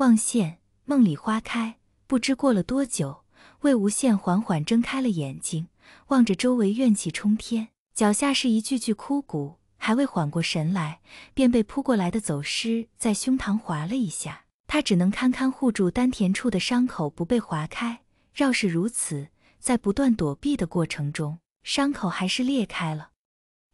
望线，梦里花开，不知过了多久，魏无羡缓缓睁开了眼睛，望着周围怨气冲天，脚下是一具具枯骨。还未缓过神来，便被扑过来的走尸在胸膛划了一下，他只能堪堪护住丹田处的伤口不被划开。饶是如此，在不断躲避的过程中，伤口还是裂开了，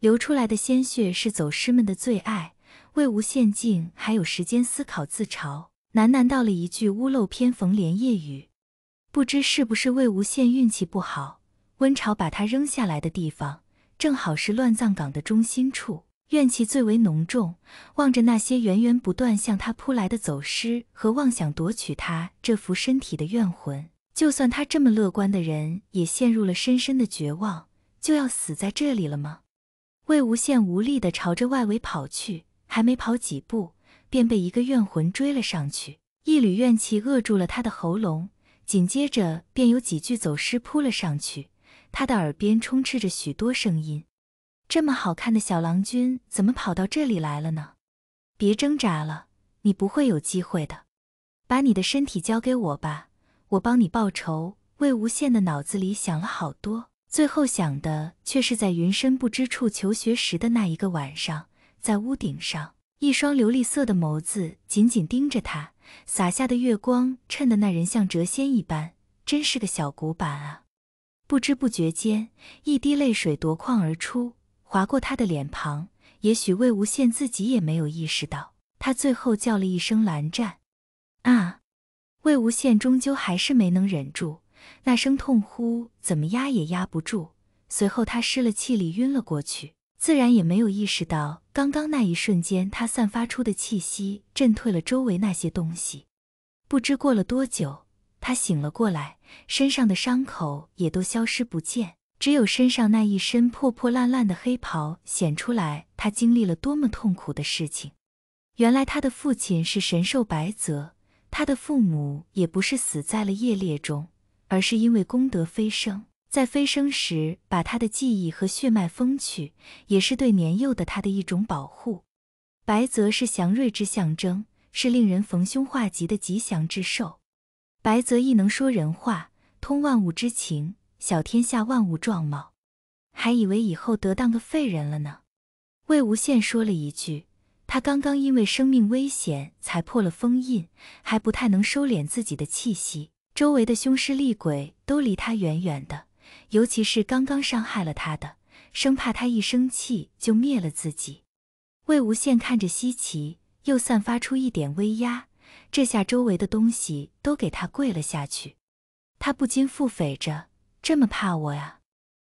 流出来的鲜血是走尸们的最爱。魏无羡竟还有时间思考自嘲。喃喃道了一句：“屋漏偏逢连夜雨。”不知是不是魏无羡运气不好，温晁把他扔下来的地方，正好是乱葬岗的中心处，怨气最为浓重。望着那些源源不断向他扑来的走尸和妄想夺取他这副身体的怨魂，就算他这么乐观的人，也陷入了深深的绝望。就要死在这里了吗？魏无羡无力的朝着外围跑去，还没跑几步。便被一个怨魂追了上去，一缕怨气扼住了他的喉咙，紧接着便有几具走尸扑了上去。他的耳边充斥着许多声音：“这么好看的小郎君，怎么跑到这里来了呢？”“别挣扎了，你不会有机会的，把你的身体交给我吧，我帮你报仇。”魏无羡的脑子里想了好多，最后想的却是在云深不知处求学时的那一个晚上，在屋顶上。一双琉璃色的眸子紧紧盯着他，洒下的月光衬得那人像谪仙一般，真是个小古板啊！不知不觉间，一滴泪水夺眶而出，划过他的脸庞。也许魏无羡自己也没有意识到，他最后叫了一声“蓝湛”，啊！魏无羡终究还是没能忍住，那声痛呼怎么压也压不住。随后他失了气力，晕了过去，自然也没有意识到。刚刚那一瞬间，他散发出的气息震退了周围那些东西。不知过了多久，他醒了过来，身上的伤口也都消失不见，只有身上那一身破破烂烂的黑袍显出来他经历了多么痛苦的事情。原来他的父亲是神兽白泽，他的父母也不是死在了夜猎中，而是因为功德飞升。在飞升时，把他的记忆和血脉封去，也是对年幼的他的一种保护。白泽是祥瑞之象征，是令人逢凶化吉的吉祥之兽。白泽亦能说人话，通万物之情，晓天下万物状貌。还以为以后得当个废人了呢。魏无羡说了一句：“他刚刚因为生命危险才破了封印，还不太能收敛自己的气息，周围的凶尸厉鬼都离他远远的。”尤其是刚刚伤害了他的，生怕他一生气就灭了自己。魏无羡看着西岐，又散发出一点威压，这下周围的东西都给他跪了下去。他不禁腹诽着：“这么怕我呀？”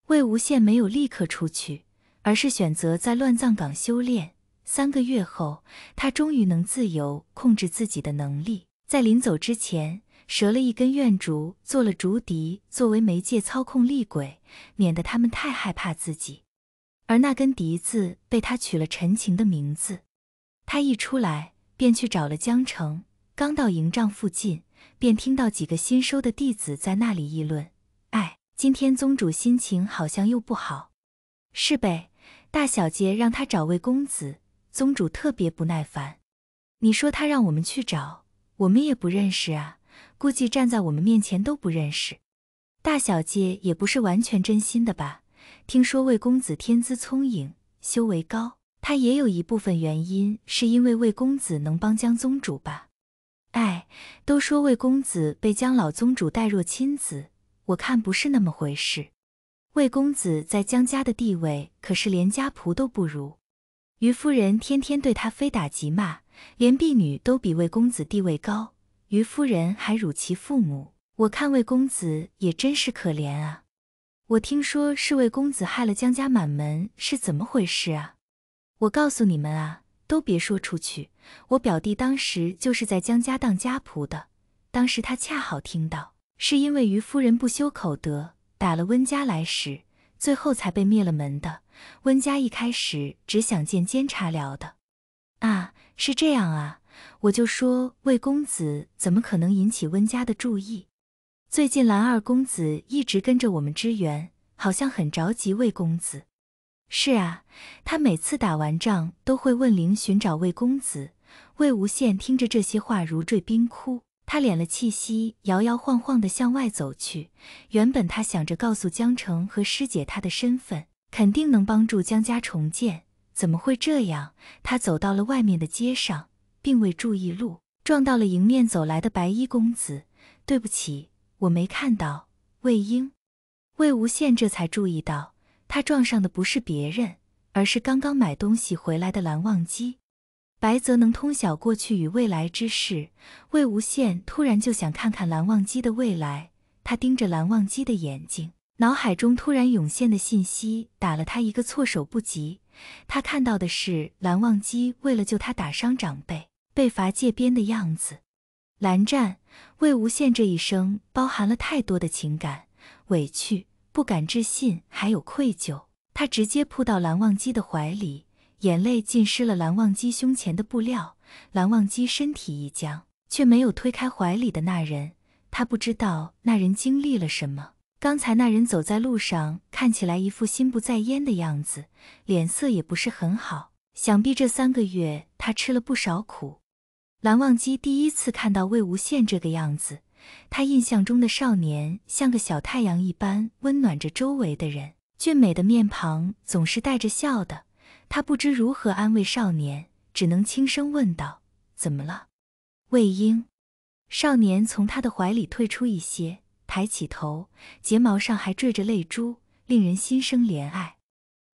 魏无羡没有立刻出去，而是选择在乱葬岗修炼。三个月后，他终于能自由控制自己的能力。在临走之前。折了一根怨竹，做了竹笛，作为媒介操控厉鬼，免得他们太害怕自己。而那根笛子被他取了陈情的名字。他一出来便去找了江城，刚到营帐附近，便听到几个新收的弟子在那里议论：“哎，今天宗主心情好像又不好，是呗？大小姐让他找位公子，宗主特别不耐烦。你说他让我们去找，我们也不认识啊。”估计站在我们面前都不认识，大小姐也不是完全真心的吧？听说魏公子天资聪颖，修为高，他也有一部分原因是因为魏公子能帮江宗主吧？哎，都说魏公子被江老宗主待若亲子，我看不是那么回事。魏公子在江家的地位可是连家仆都不如，于夫人天天对他非打即骂，连婢女都比魏公子地位高。于夫人还辱其父母，我看魏公子也真是可怜啊！我听说是魏公子害了江家满门，是怎么回事啊？我告诉你们啊，都别说出去！我表弟当时就是在江家当家仆的，当时他恰好听到，是因为于夫人不修口德，打了温家来使，最后才被灭了门的。温家一开始只想见监察僚的，啊，是这样啊。我就说，魏公子怎么可能引起温家的注意？最近蓝二公子一直跟着我们支援，好像很着急魏公子。是啊，他每次打完仗都会问灵寻找魏公子。魏无羡听着这些话，如坠冰窟。他敛了气息，摇摇晃晃地向外走去。原本他想着告诉江澄和师姐他的身份，肯定能帮助江家重建。怎么会这样？他走到了外面的街上。并未注意路，撞到了迎面走来的白衣公子。对不起，我没看到。魏婴、魏无羡这才注意到，他撞上的不是别人，而是刚刚买东西回来的蓝忘机。白泽能通晓过去与未来之事，魏无羡突然就想看看蓝忘机的未来。他盯着蓝忘机的眼睛，脑海中突然涌现的信息打了他一个措手不及。他看到的是蓝忘机为了救他打伤长辈。被罚戒鞭的样子，蓝湛、魏无羡这一生包含了太多的情感、委屈、不敢置信，还有愧疚。他直接扑到蓝忘机的怀里，眼泪浸湿了蓝忘机胸前的布料。蓝忘机身体一僵，却没有推开怀里的那人。他不知道那人经历了什么。刚才那人走在路上，看起来一副心不在焉的样子，脸色也不是很好，想必这三个月他吃了不少苦。蓝忘机第一次看到魏无羡这个样子，他印象中的少年像个小太阳一般温暖着周围的人，俊美的面庞总是带着笑的。他不知如何安慰少年，只能轻声问道：“怎么了，魏婴？”少年从他的怀里退出一些，抬起头，睫毛上还缀着泪珠，令人心生怜爱。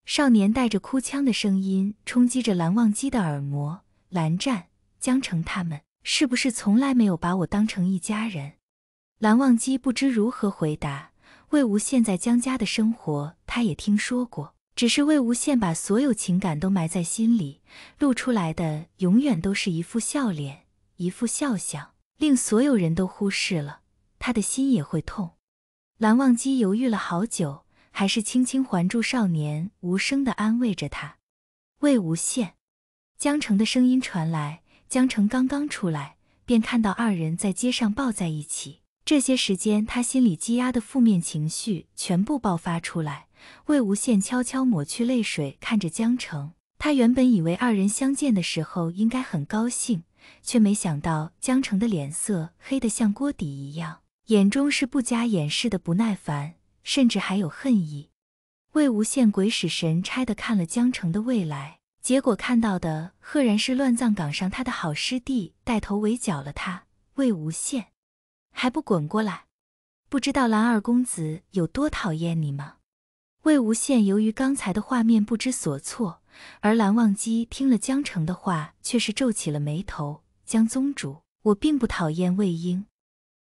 少年带着哭腔的声音冲击着蓝忘机的耳膜：“蓝湛。”江城他们是不是从来没有把我当成一家人？蓝忘机不知如何回答。魏无羡在江家的生活，他也听说过，只是魏无羡把所有情感都埋在心里，露出来的永远都是一副笑脸，一副笑相，令所有人都忽视了他的心也会痛。蓝忘机犹豫了好久，还是轻轻环住少年，无声地安慰着他。魏无羡，江澄的声音传来。江澄刚刚出来，便看到二人在街上抱在一起。这些时间，他心里积压的负面情绪全部爆发出来。魏无羡悄悄抹去泪水，看着江澄。他原本以为二人相见的时候应该很高兴，却没想到江澄的脸色黑得像锅底一样，眼中是不加掩饰的不耐烦，甚至还有恨意。魏无羡鬼使神差的看了江澄的未来。结果看到的赫然是乱葬岗上他的好师弟带头围剿了他。魏无羡，还不滚过来？不知道蓝二公子有多讨厌你吗？魏无羡由于刚才的画面不知所措，而蓝忘机听了江澄的话，却是皱起了眉头。江宗主，我并不讨厌魏婴。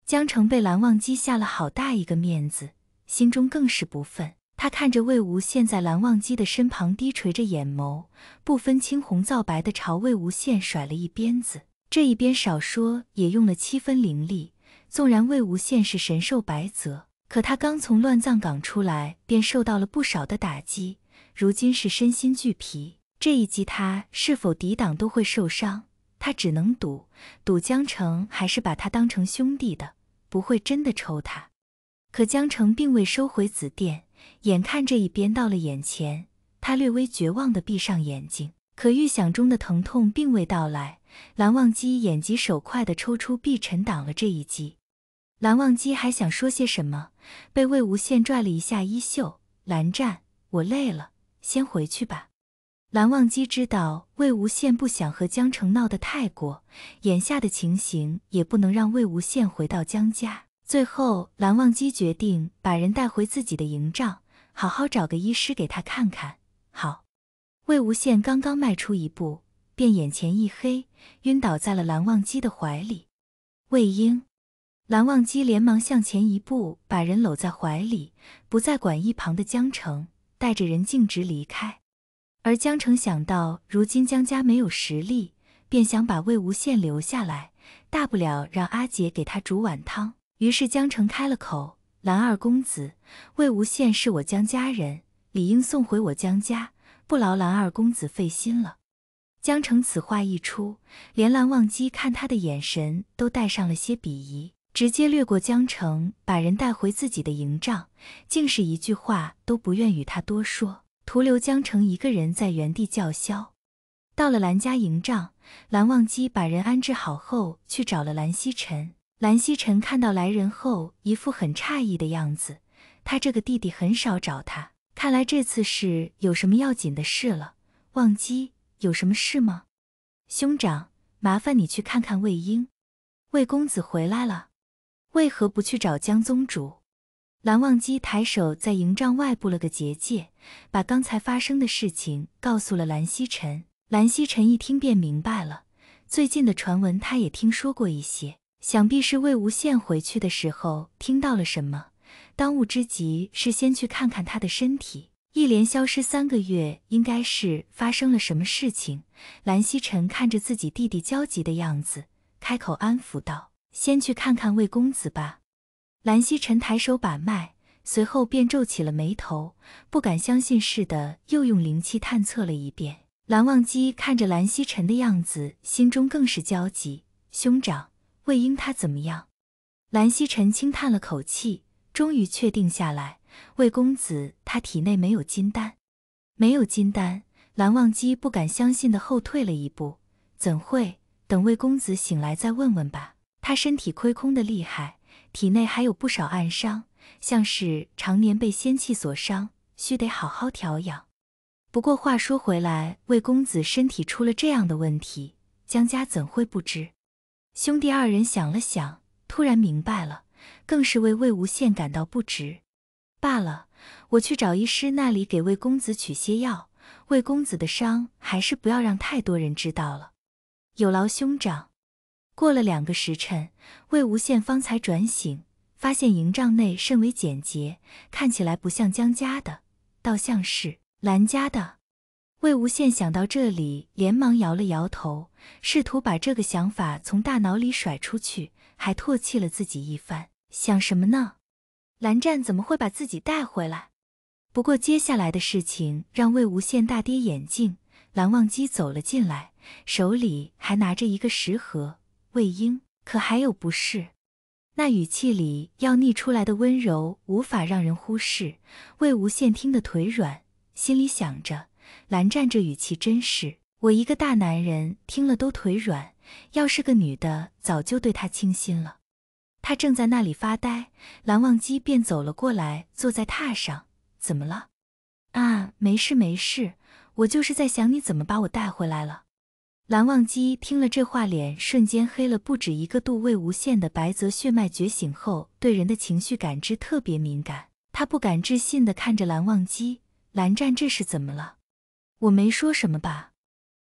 江澄被蓝忘机下了好大一个面子，心中更是不忿。他看着魏无羡在蓝忘机的身旁低垂着眼眸，不分青红皂白地朝魏无羡甩了一鞭子。这一鞭少说也用了七分灵力。纵然魏无羡是神兽白泽，可他刚从乱葬岗出来，便受到了不少的打击，如今是身心俱疲。这一击他是否抵挡都会受伤，他只能赌，赌江城还是把他当成兄弟的，不会真的抽他。可江城并未收回紫电。眼看这一鞭到了眼前，他略微绝望地闭上眼睛。可预想中的疼痛并未到来，蓝忘机眼疾手快地抽出碧晨挡了这一击。蓝忘机还想说些什么，被魏无羡拽了一下衣袖：“蓝湛，我累了，先回去吧。”蓝忘机知道魏无羡不想和江澄闹得太过，眼下的情形也不能让魏无羡回到江家。最后，蓝忘机决定把人带回自己的营帐，好好找个医师给他看看。好，魏无羡刚刚迈出一步，便眼前一黑，晕倒在了蓝忘机的怀里。魏婴，蓝忘机连忙向前一步，把人搂在怀里，不再管一旁的江澄，带着人径直离开。而江澄想到如今江家没有实力，便想把魏无羡留下来，大不了让阿姐给他煮碗汤。于是江澄开了口：“蓝二公子，魏无羡是我江家人，理应送回我江家，不劳蓝二公子费心了。”江澄此话一出，连蓝忘机看他的眼神都带上了些鄙夷，直接掠过江澄，把人带回自己的营帐，竟是一句话都不愿与他多说，徒留江澄一个人在原地叫嚣。到了蓝家营帐，蓝忘机把人安置好后，去找了蓝曦臣。蓝曦臣看到来人后，一副很诧异的样子。他这个弟弟很少找他，看来这次是有什么要紧的事了。忘机，有什么事吗？兄长，麻烦你去看看魏婴。魏公子回来了，为何不去找江宗主？蓝忘机抬手在营帐外布了个结界，把刚才发生的事情告诉了蓝曦臣。蓝曦臣一听便明白了，最近的传闻他也听说过一些。想必是魏无羡回去的时候听到了什么。当务之急是先去看看他的身体。一连消失三个月，应该是发生了什么事情。蓝曦臣看着自己弟弟焦急的样子，开口安抚道：“先去看看魏公子吧。”蓝曦臣抬手把脉，随后便皱起了眉头，不敢相信似的又用灵气探测了一遍。蓝忘机看着蓝曦臣的样子，心中更是焦急。兄长。魏婴他怎么样？蓝曦臣轻叹了口气，终于确定下来，魏公子他体内没有金丹，没有金丹。蓝忘机不敢相信的后退了一步，怎会？等魏公子醒来再问问吧。他身体亏空的厉害，体内还有不少暗伤，像是常年被仙气所伤，需得好好调养。不过话说回来，魏公子身体出了这样的问题，江家怎会不知？兄弟二人想了想，突然明白了，更是为魏无羡感到不值。罢了，我去找医师那里给魏公子取些药。魏公子的伤，还是不要让太多人知道了。有劳兄长。过了两个时辰，魏无羡方才转醒，发现营帐内甚为简洁，看起来不像江家的，倒像是兰家的。魏无羡想到这里，连忙摇了摇头，试图把这个想法从大脑里甩出去，还唾弃了自己一番。想什么呢？蓝湛怎么会把自己带回来？不过接下来的事情让魏无羡大跌眼镜。蓝忘机走了进来，手里还拿着一个食盒。魏婴，可还有不是？那语气里要溢出来的温柔，无法让人忽视。魏无羡听得腿软，心里想着。蓝湛这语气真是，我一个大男人听了都腿软，要是个女的，早就对他倾心了。他正在那里发呆，蓝忘机便走了过来，坐在榻上。怎么了？啊，没事没事，我就是在想你怎么把我带回来了。蓝忘机听了这话，脸瞬间黑了不止一个度。魏无羡的白泽血脉觉醒后，对人的情绪感知特别敏感，他不敢置信地看着蓝忘机。蓝湛这是怎么了？我没说什么吧？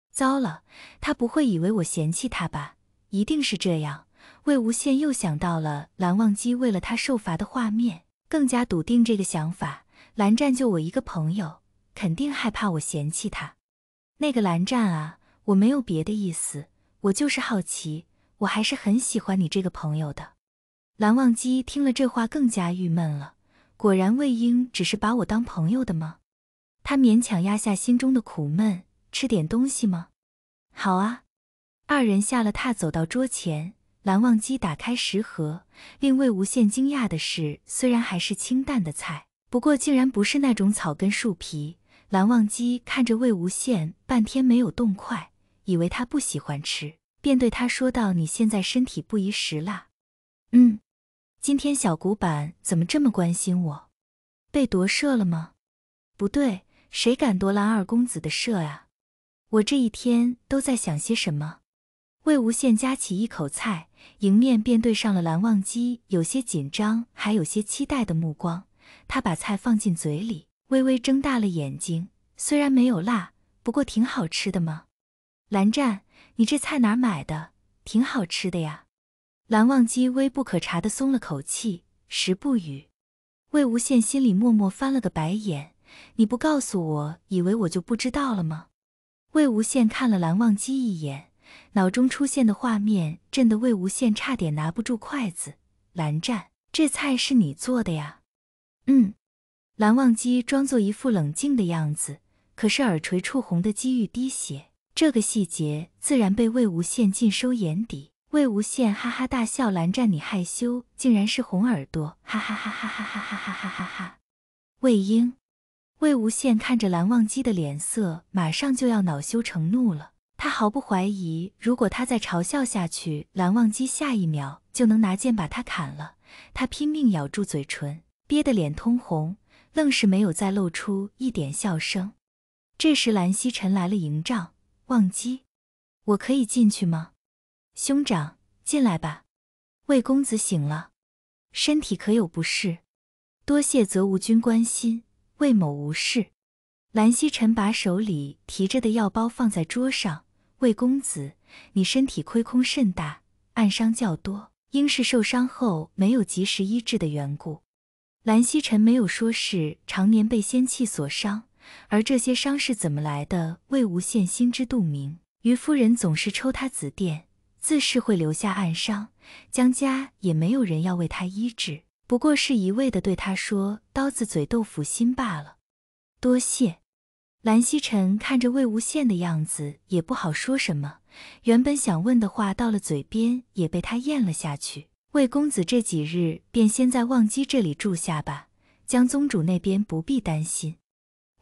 糟了，他不会以为我嫌弃他吧？一定是这样。魏无羡又想到了蓝忘机为了他受罚的画面，更加笃定这个想法。蓝湛就我一个朋友，肯定害怕我嫌弃他。那个蓝湛啊，我没有别的意思，我就是好奇。我还是很喜欢你这个朋友的。蓝忘机听了这话更加郁闷了。果然，魏婴只是把我当朋友的吗？他勉强压下心中的苦闷，吃点东西吗？好啊。二人下了榻，走到桌前。蓝忘机打开食盒，令魏无羡惊讶的是，虽然还是清淡的菜，不过竟然不是那种草根树皮。蓝忘机看着魏无羡半天没有动筷，以为他不喜欢吃，便对他说道：“你现在身体不宜食辣。”“嗯，今天小古板怎么这么关心我？被夺舍了吗？不对。”谁敢夺蓝二公子的舍啊？我这一天都在想些什么？魏无羡夹起一口菜，迎面便对上了蓝忘机有些紧张还有些期待的目光。他把菜放进嘴里，微微睁大了眼睛。虽然没有辣，不过挺好吃的嘛。蓝湛，你这菜哪买的？挺好吃的呀。蓝忘机微不可察的松了口气，食不语。魏无羡心里默默翻了个白眼。你不告诉我，以为我就不知道了吗？魏无羡看了蓝忘机一眼，脑中出现的画面震得魏无羡差点拿不住筷子。蓝湛，这菜是你做的呀？嗯。蓝忘机装作一副冷静的样子，可是耳垂触红的机遇滴血，这个细节自然被魏无羡尽收眼底。魏无羡哈哈大笑：“蓝湛，你害羞，竟然是红耳朵！哈哈哈哈哈！哈哈哈哈哈哈！”魏婴。魏无羡看着蓝忘机的脸色，马上就要恼羞成怒了。他毫不怀疑，如果他再嘲笑下去，蓝忘机下一秒就能拿剑把他砍了。他拼命咬住嘴唇，憋得脸通红，愣是没有再露出一点笑声。这时，蓝曦臣来了营帐：“忘机，我可以进去吗？”“兄长，进来吧。”“魏公子醒了，身体可有不适？”“多谢泽无君关心。”魏某无事。兰曦晨把手里提着的药包放在桌上。魏公子，你身体亏空甚大，暗伤较多，应是受伤后没有及时医治的缘故。兰曦晨没有说是常年被仙气所伤，而这些伤是怎么来的，魏无羡心知肚明。于夫人总是抽他紫电，自是会留下暗伤。江家也没有人要为他医治。不过是一味的对他说“刀子嘴豆腐心”罢了。多谢。蓝曦臣看着魏无羡的样子，也不好说什么。原本想问的话，到了嘴边也被他咽了下去。魏公子这几日便先在忘机这里住下吧。江宗主那边不必担心。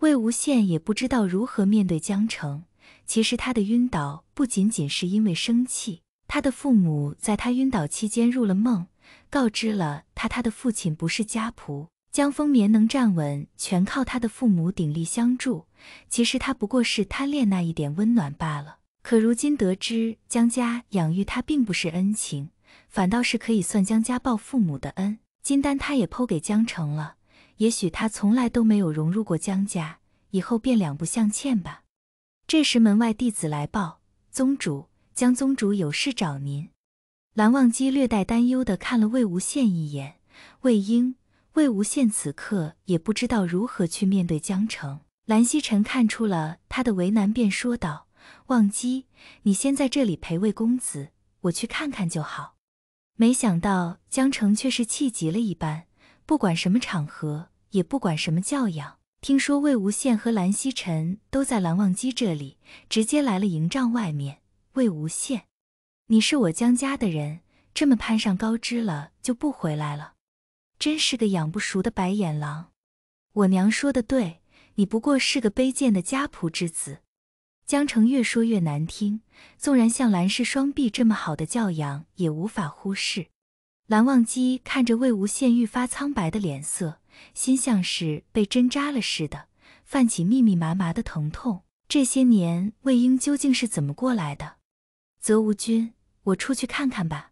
魏无羡也不知道如何面对江澄。其实他的晕倒不仅仅是因为生气，他的父母在他晕倒期间入了梦。告知了他，他的父亲不是家仆，江风眠能站稳全靠他的父母鼎力相助。其实他不过是贪恋那一点温暖罢了。可如今得知江家养育他并不是恩情，反倒是可以算江家报父母的恩。金丹他也剖给江城了，也许他从来都没有融入过江家，以后便两不相欠吧。这时门外弟子来报，宗主，江宗主有事找您。蓝忘机略带担忧的看了魏无羡一眼，魏婴，魏无羡此刻也不知道如何去面对江澄。蓝曦臣看出了他的为难，便说道：“忘机，你先在这里陪魏公子，我去看看就好。”没想到江澄却是气急了一般，不管什么场合，也不管什么教养，听说魏无羡和蓝曦臣都在蓝忘机这里，直接来了营帐外面。魏无羡。你是我江家的人，这么攀上高枝了就不回来了，真是个养不熟的白眼狼。我娘说的对，你不过是个卑贱的家仆之子。江澄越说越难听，纵然像蓝氏双璧这么好的教养也无法忽视。蓝忘机看着魏无羡愈发苍白的脸色，心像是被针扎了似的，泛起密密麻麻的疼痛。这些年魏婴究竟是怎么过来的？泽芜君。我出去看看吧。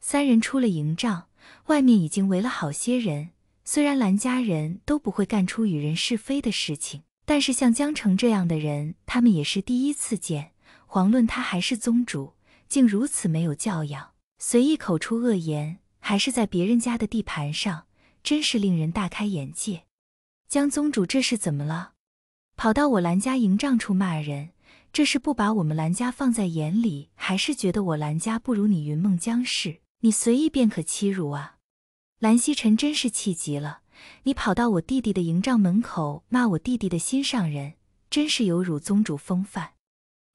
三人出了营帐，外面已经围了好些人。虽然兰家人都不会干出与人是非的事情，但是像江城这样的人，他们也是第一次见。遑论他还是宗主，竟如此没有教养，随意口出恶言，还是在别人家的地盘上，真是令人大开眼界。江宗主这是怎么了？跑到我兰家营帐处骂人？这是不把我们兰家放在眼里，还是觉得我兰家不如你云梦江氏？你随意便可欺辱啊！兰曦臣真是气极了，你跑到我弟弟的营帐门口骂我弟弟的心上人，真是有辱宗主风范。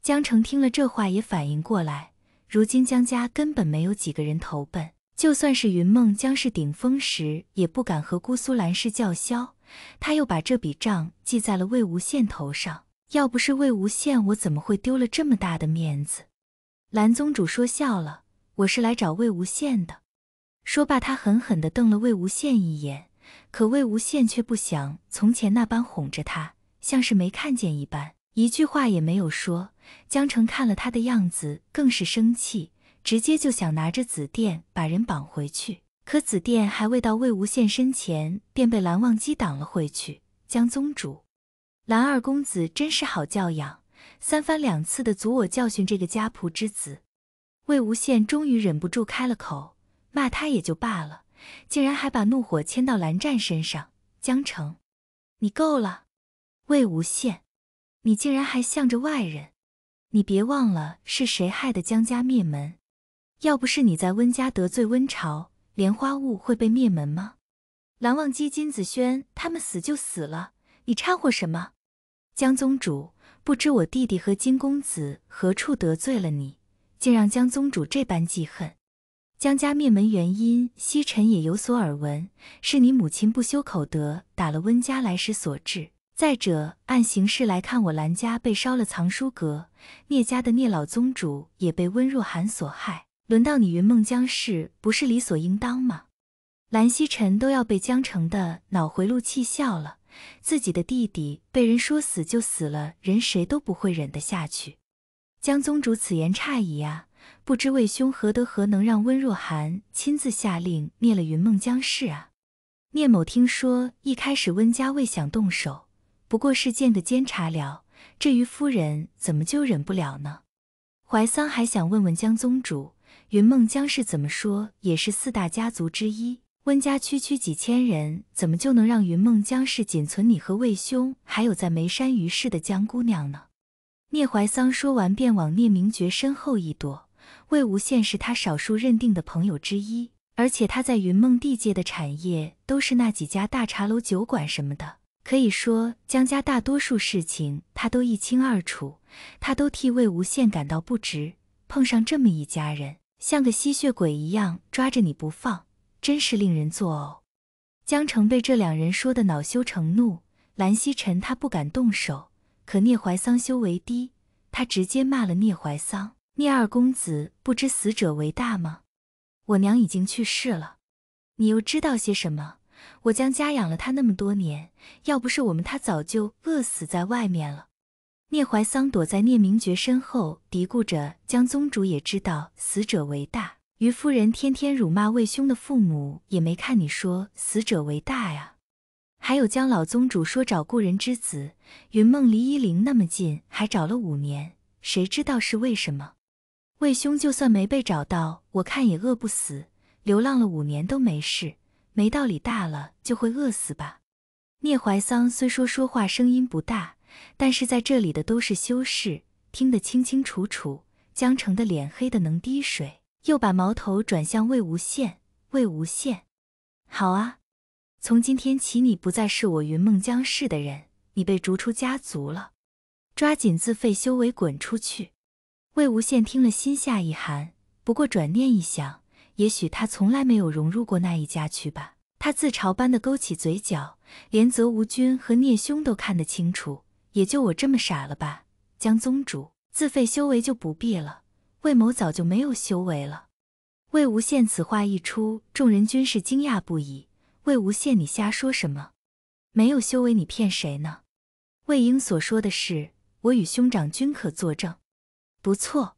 江澄听了这话也反应过来，如今江家根本没有几个人投奔，就算是云梦江氏顶峰时也不敢和姑苏兰氏叫嚣。他又把这笔账记在了魏无羡头上。要不是魏无羡，我怎么会丢了这么大的面子？蓝宗主说笑了，我是来找魏无羡的。说罢，他狠狠地瞪了魏无羡一眼，可魏无羡却不想从前那般哄着他，像是没看见一般，一句话也没有说。江澄看了他的样子，更是生气，直接就想拿着紫电把人绑回去，可紫电还未到魏无羡身前，便被蓝忘机挡了回去。江宗主。蓝二公子真是好教养，三番两次的阻我教训这个家仆之子。魏无羡终于忍不住开了口，骂他也就罢了，竟然还把怒火迁到蓝湛身上。江澄，你够了！魏无羡，你竟然还向着外人！你别忘了是谁害的江家灭门。要不是你在温家得罪温朝，莲花坞会被灭门吗？蓝忘机、金子轩他们死就死了，你掺和什么？江宗主，不知我弟弟和金公子何处得罪了你，竟让江宗主这般记恨。江家灭门原因，西沉也有所耳闻，是你母亲不修口德，打了温家来时所致。再者，按形势来看，我兰家被烧了藏书阁，聂家的聂老宗主也被温若寒所害，轮到你云梦江氏，不是理所应当吗？蓝曦臣都要被江澄的脑回路气笑了。自己的弟弟被人说死就死了，人谁都不会忍得下去。江宗主此言差矣啊！不知魏兄何德何能让温若寒亲自下令灭了云梦江氏啊？聂某听说一开始温家未想动手，不过是见个监察了。至于夫人怎么就忍不了呢？怀桑还想问问江宗主，云梦江氏怎么说也是四大家族之一。温家区区几千人，怎么就能让云梦江氏仅存你和魏兄，还有在眉山余氏的江姑娘呢？聂怀桑说完，便往聂明珏身后一躲。魏无羡是他少数认定的朋友之一，而且他在云梦地界的产业都是那几家大茶楼、酒馆什么的，可以说江家大多数事情他都一清二楚。他都替魏无羡感到不值，碰上这么一家人，像个吸血鬼一样抓着你不放。真是令人作呕！江澄被这两人说的恼羞成怒。蓝曦臣他不敢动手，可聂怀桑修为低，他直接骂了聂怀桑：“聂二公子，不知死者为大吗？我娘已经去世了，你又知道些什么？我将家养了他那么多年，要不是我们，他早就饿死在外面了。”聂怀桑躲在聂明珏身后嘀咕着：“江宗主也知道死者为大。”于夫人天天辱骂魏兄的父母，也没看你说死者为大呀。还有江老宗主说找故人之子，云梦离夷陵那么近，还找了五年，谁知道是为什么？魏兄就算没被找到，我看也饿不死，流浪了五年都没事，没道理大了就会饿死吧。聂怀桑虽说说话声音不大，但是在这里的都是修士，听得清清楚楚。江澄的脸黑的能滴水。又把矛头转向魏无羡。魏无羡，好啊！从今天起，你不再是我云梦江氏的人，你被逐出家族了，抓紧自废修为，滚出去！魏无羡听了，心下一寒。不过转念一想，也许他从来没有融入过那一家去吧。他自嘲般的勾起嘴角，连泽无君和聂兄都看得清楚，也就我这么傻了吧？江宗主，自废修为就不必了。魏某早就没有修为了。魏无羡此话一出，众人均是惊讶不已。魏无羡，你瞎说什么？没有修为，你骗谁呢？魏婴所说的是，我与兄长均可作证。不错，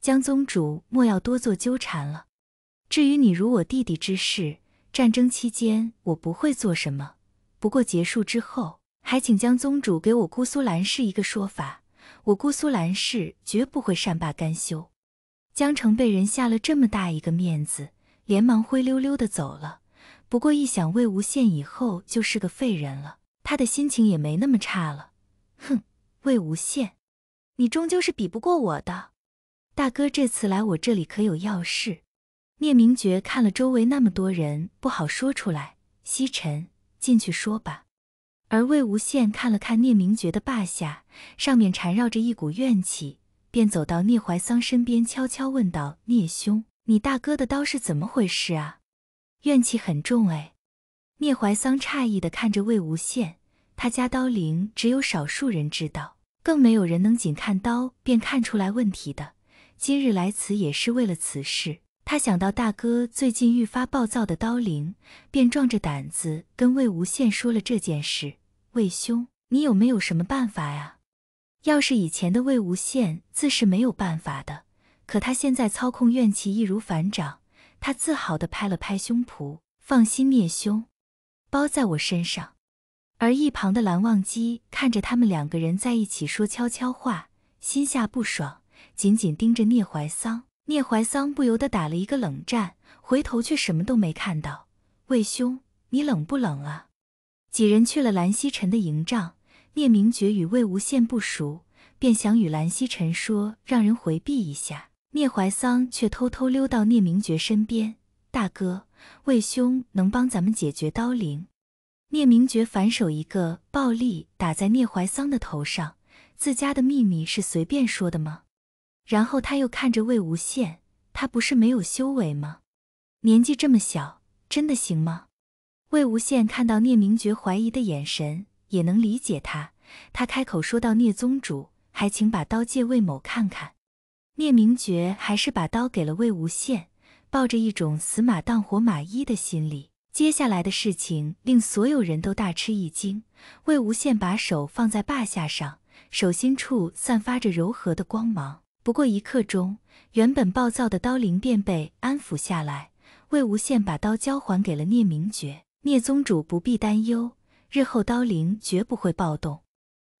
江宗主莫要多做纠缠了。至于你辱我弟弟之事，战争期间我不会做什么，不过结束之后，还请江宗主给我姑苏兰氏一个说法。我姑苏兰氏绝不会善罢甘休。江澄被人下了这么大一个面子，连忙灰溜溜的走了。不过一想魏无羡以后就是个废人了，他的心情也没那么差了。哼，魏无羡，你终究是比不过我的。大哥这次来我这里可有要事？聂明珏看了周围那么多人，不好说出来。西沉，进去说吧。而魏无羡看了看聂明珏的霸下上面缠绕着一股怨气。便走到聂怀桑身边，悄悄问道：“聂兄，你大哥的刀是怎么回事啊？怨气很重哎。”聂怀桑诧异的看着魏无羡，他家刀灵只有少数人知道，更没有人能仅看刀便看出来问题的。今日来此也是为了此事。他想到大哥最近愈发暴躁的刀灵，便壮着胆子跟魏无羡说了这件事：“魏兄，你有没有什么办法呀？”要是以前的魏无羡自是没有办法的，可他现在操控怨气易如反掌。他自豪地拍了拍胸脯：“放心，聂兄，包在我身上。”而一旁的蓝忘机看着他们两个人在一起说悄悄话，心下不爽，紧紧盯着聂怀桑。聂怀桑不由得打了一个冷战，回头却什么都没看到。“魏兄，你冷不冷啊？”几人去了蓝曦臣的营帐。聂明珏与魏无羡不熟，便想与蓝曦臣说，让人回避一下。聂怀桑却偷偷溜到聂明珏身边：“大哥，魏兄能帮咱们解决刀灵？”聂明珏反手一个暴力打在聂怀桑的头上：“自家的秘密是随便说的吗？”然后他又看着魏无羡：“他不是没有修为吗？年纪这么小，真的行吗？”魏无羡看到聂明珏怀疑的眼神。也能理解他。他开口说道：“聂宗主，还请把刀借魏某看看。”聂明觉还是把刀给了魏无羡，抱着一种死马当活马医的心理。接下来的事情令所有人都大吃一惊。魏无羡把手放在霸下上，手心处散发着柔和的光芒。不过一刻钟，原本暴躁的刀灵便被安抚下来。魏无羡把刀交还给了聂明觉：“聂宗主不必担忧。”日后刀灵绝不会暴动。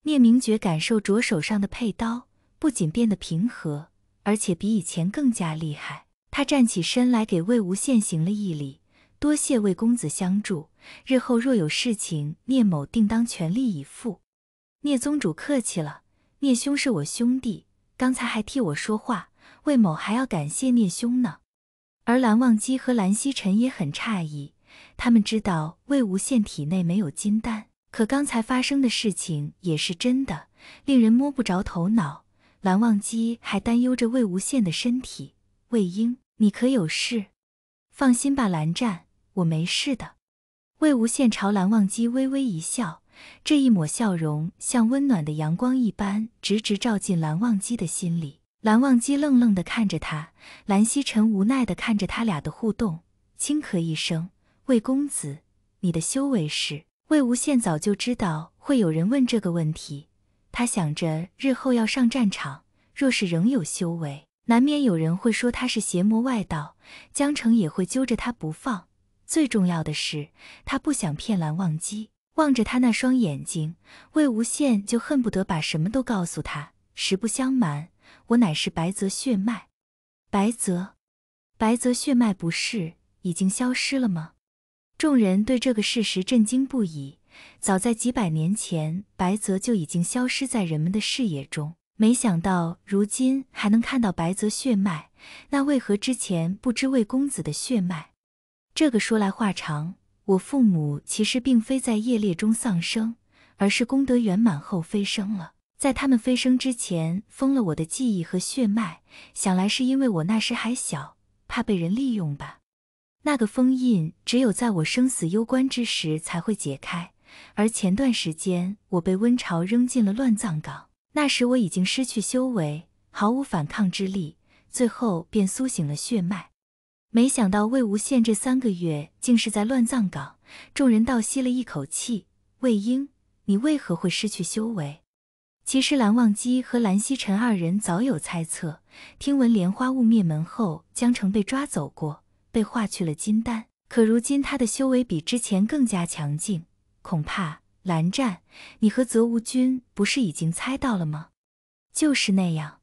聂明觉感受着手上的佩刀，不仅变得平和，而且比以前更加厉害。他站起身来，给魏无羡行了一礼：“多谢魏公子相助，日后若有事情，聂某定当全力以赴。”聂宗主客气了，聂兄是我兄弟，刚才还替我说话，魏某还要感谢聂兄呢。而蓝忘机和蓝曦臣也很诧异。他们知道魏无羡体内没有金丹，可刚才发生的事情也是真的，令人摸不着头脑。蓝忘机还担忧着魏无羡的身体。魏婴，你可有事？放心吧，蓝湛，我没事的。魏无羡朝蓝忘机微微一笑，这一抹笑容像温暖的阳光一般，直直照进蓝忘机的心里。蓝忘机愣愣地看着他，蓝曦臣无奈地看着他俩的互动，轻咳一声。魏公子，你的修为是？魏无羡早就知道会有人问这个问题，他想着日后要上战场，若是仍有修为，难免有人会说他是邪魔外道，江城也会揪着他不放。最重要的是，他不想骗蓝忘机。望着他那双眼睛，魏无羡就恨不得把什么都告诉他。实不相瞒，我乃是白泽血脉。白泽，白泽血脉不是已经消失了吗？众人对这个事实震惊不已。早在几百年前，白泽就已经消失在人们的视野中。没想到如今还能看到白泽血脉，那为何之前不知魏公子的血脉？这个说来话长。我父母其实并非在夜猎中丧生，而是功德圆满后飞升了。在他们飞升之前，封了我的记忆和血脉，想来是因为我那时还小，怕被人利用吧。那个封印只有在我生死攸关之时才会解开，而前段时间我被温晁扔进了乱葬岗，那时我已经失去修为，毫无反抗之力，最后便苏醒了血脉。没想到魏无羡这三个月竟是在乱葬岗，众人倒吸了一口气。魏婴，你为何会失去修为？其实蓝忘机和蓝曦臣二人早有猜测，听闻莲花坞灭门后，江澄被抓走过。被化去了金丹，可如今他的修为比之前更加强劲，恐怕蓝湛，你和泽无君不是已经猜到了吗？就是那样。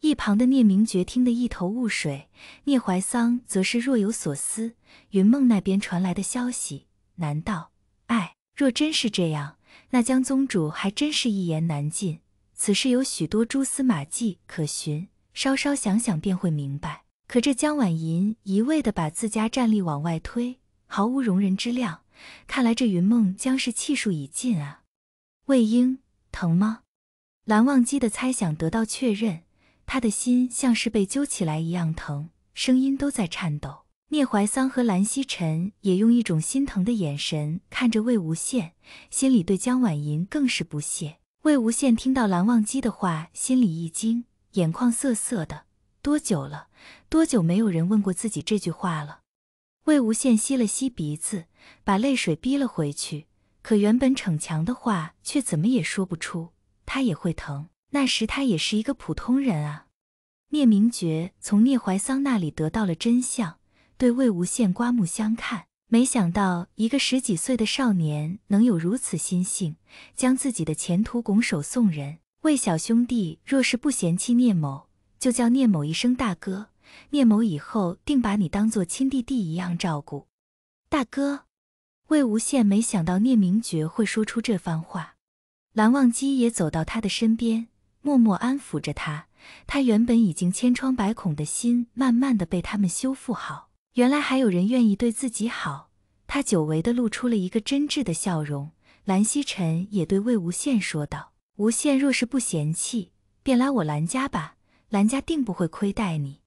一旁的聂明觉听得一头雾水，聂怀桑则是若有所思。云梦那边传来的消息，难道？哎，若真是这样，那江宗主还真是一言难尽。此事有许多蛛丝马迹可寻，稍稍想想便会明白。可这江婉银一味的把自家战力往外推，毫无容人之量。看来这云梦将是气数已尽啊！魏婴，疼吗？蓝忘机的猜想得到确认，他的心像是被揪起来一样疼，声音都在颤抖。聂怀桑和蓝曦臣也用一种心疼的眼神看着魏无羡，心里对江婉银更是不屑。魏无羡听到蓝忘机的话，心里一惊，眼眶涩涩的。多久了？多久没有人问过自己这句话了？魏无羡吸了吸鼻子，把泪水逼了回去。可原本逞强的话，却怎么也说不出。他也会疼。那时他也是一个普通人啊。聂明觉从聂怀桑那里得到了真相，对魏无羡刮目相看。没想到一个十几岁的少年能有如此心性，将自己的前途拱手送人。魏小兄弟若是不嫌弃聂某，就叫聂某一声大哥，聂某以后定把你当做亲弟弟一样照顾。大哥，魏无羡没想到聂明珏会说出这番话。蓝忘机也走到他的身边，默默安抚着他。他原本已经千疮百孔的心，慢慢的被他们修复好。原来还有人愿意对自己好。他久违的露出了一个真挚的笑容。蓝曦臣也对魏无羡说道：“无羡若是不嫌弃，便来我蓝家吧。”兰家定不会亏待你，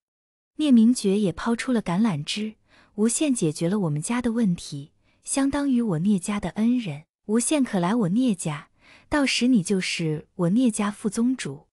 聂明觉也抛出了橄榄枝，无限解决了我们家的问题，相当于我聂家的恩人，无限可来我聂家，到时你就是我聂家副宗主。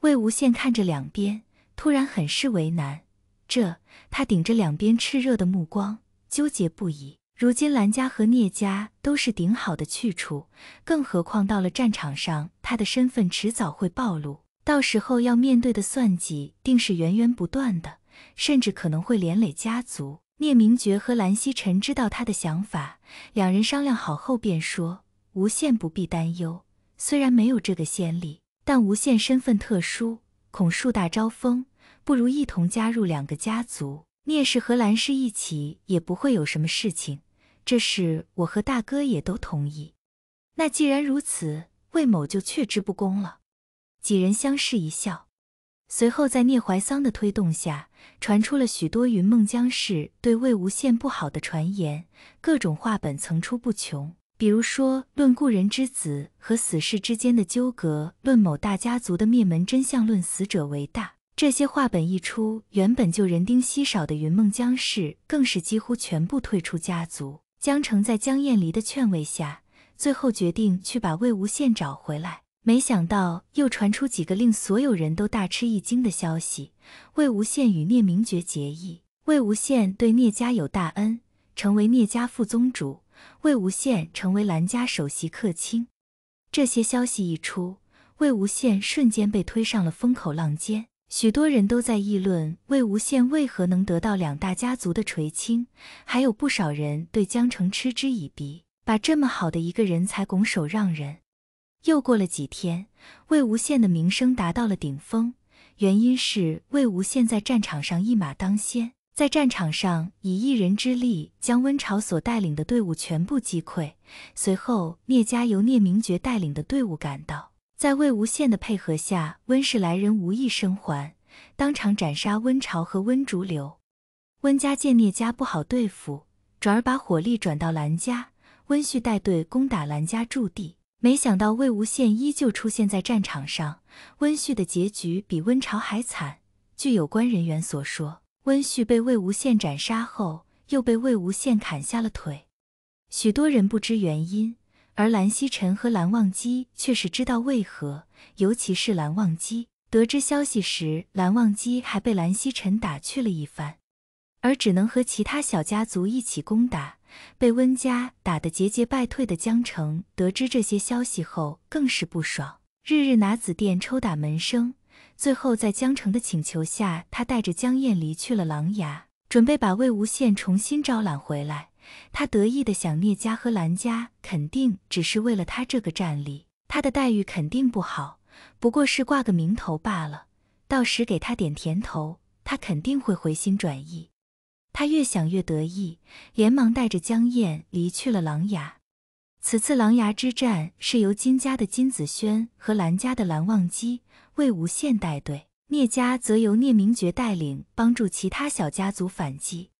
魏无羡看着两边，突然很是为难，这他顶着两边炽热的目光，纠结不已。如今兰家和聂家都是顶好的去处，更何况到了战场上，他的身份迟早会暴露。到时候要面对的算计定是源源不断的，甚至可能会连累家族。聂明觉和蓝曦臣知道他的想法，两人商量好后便说：“无限不必担忧，虽然没有这个先例，但无限身份特殊，恐树大招风，不如一同加入两个家族，聂氏和蓝氏一起，也不会有什么事情。”这事我和大哥也都同意。那既然如此，魏某就却之不恭了。几人相视一笑，随后在聂怀桑的推动下，传出了许多云梦江氏对魏无羡不好的传言，各种话本层出不穷。比如说，论故人之子和死士之间的纠葛，论某大家族的灭门真相，论死者为大。这些话本一出，原本就人丁稀少的云梦江氏更是几乎全部退出家族。江澄在江厌离的劝慰下，最后决定去把魏无羡找回来。没想到又传出几个令所有人都大吃一惊的消息：魏无羡与聂明觉结义，魏无羡对聂家有大恩，成为聂家副宗主；魏无羡成为兰家首席客卿。这些消息一出，魏无羡瞬间被推上了风口浪尖，许多人都在议论魏无羡为何能得到两大家族的垂青，还有不少人对江澄嗤之以鼻，把这么好的一个人才拱手让人。又过了几天，魏无羡的名声达到了顶峰。原因是魏无羡在战场上一马当先，在战场上以一人之力将温晁所带领的队伍全部击溃。随后，聂家由聂明珏带领的队伍赶到，在魏无羡的配合下，温氏来人无一生还，当场斩杀温晁和温逐流。温家见聂家不好对付，转而把火力转到蓝家。温旭带队攻打蓝家驻地。没想到魏无羡依旧出现在战场上，温旭的结局比温晁还惨。据有关人员所说，温旭被魏无羡斩杀后，又被魏无羡砍下了腿。许多人不知原因，而蓝曦臣和蓝忘机却是知道为何。尤其是蓝忘机，得知消息时，蓝忘机还被蓝曦臣打趣了一番，而只能和其他小家族一起攻打。被温家打得节节败退的江澄得知这些消息后，更是不爽，日日拿紫电抽打门生。最后在江澄的请求下，他带着江燕离去了狼牙，准备把魏无羡重新招揽回来。他得意地想，聂家和蓝家肯定只是为了他这个战力，他的待遇肯定不好，不过是挂个名头罢了。到时给他点甜头，他肯定会回心转意。他越想越得意，连忙带着江燕离去了琅琊。此次琅琊之战是由金家的金子轩和蓝家的蓝忘机、魏无羡带队，聂家则由聂明珏带领，帮助其他小家族反击。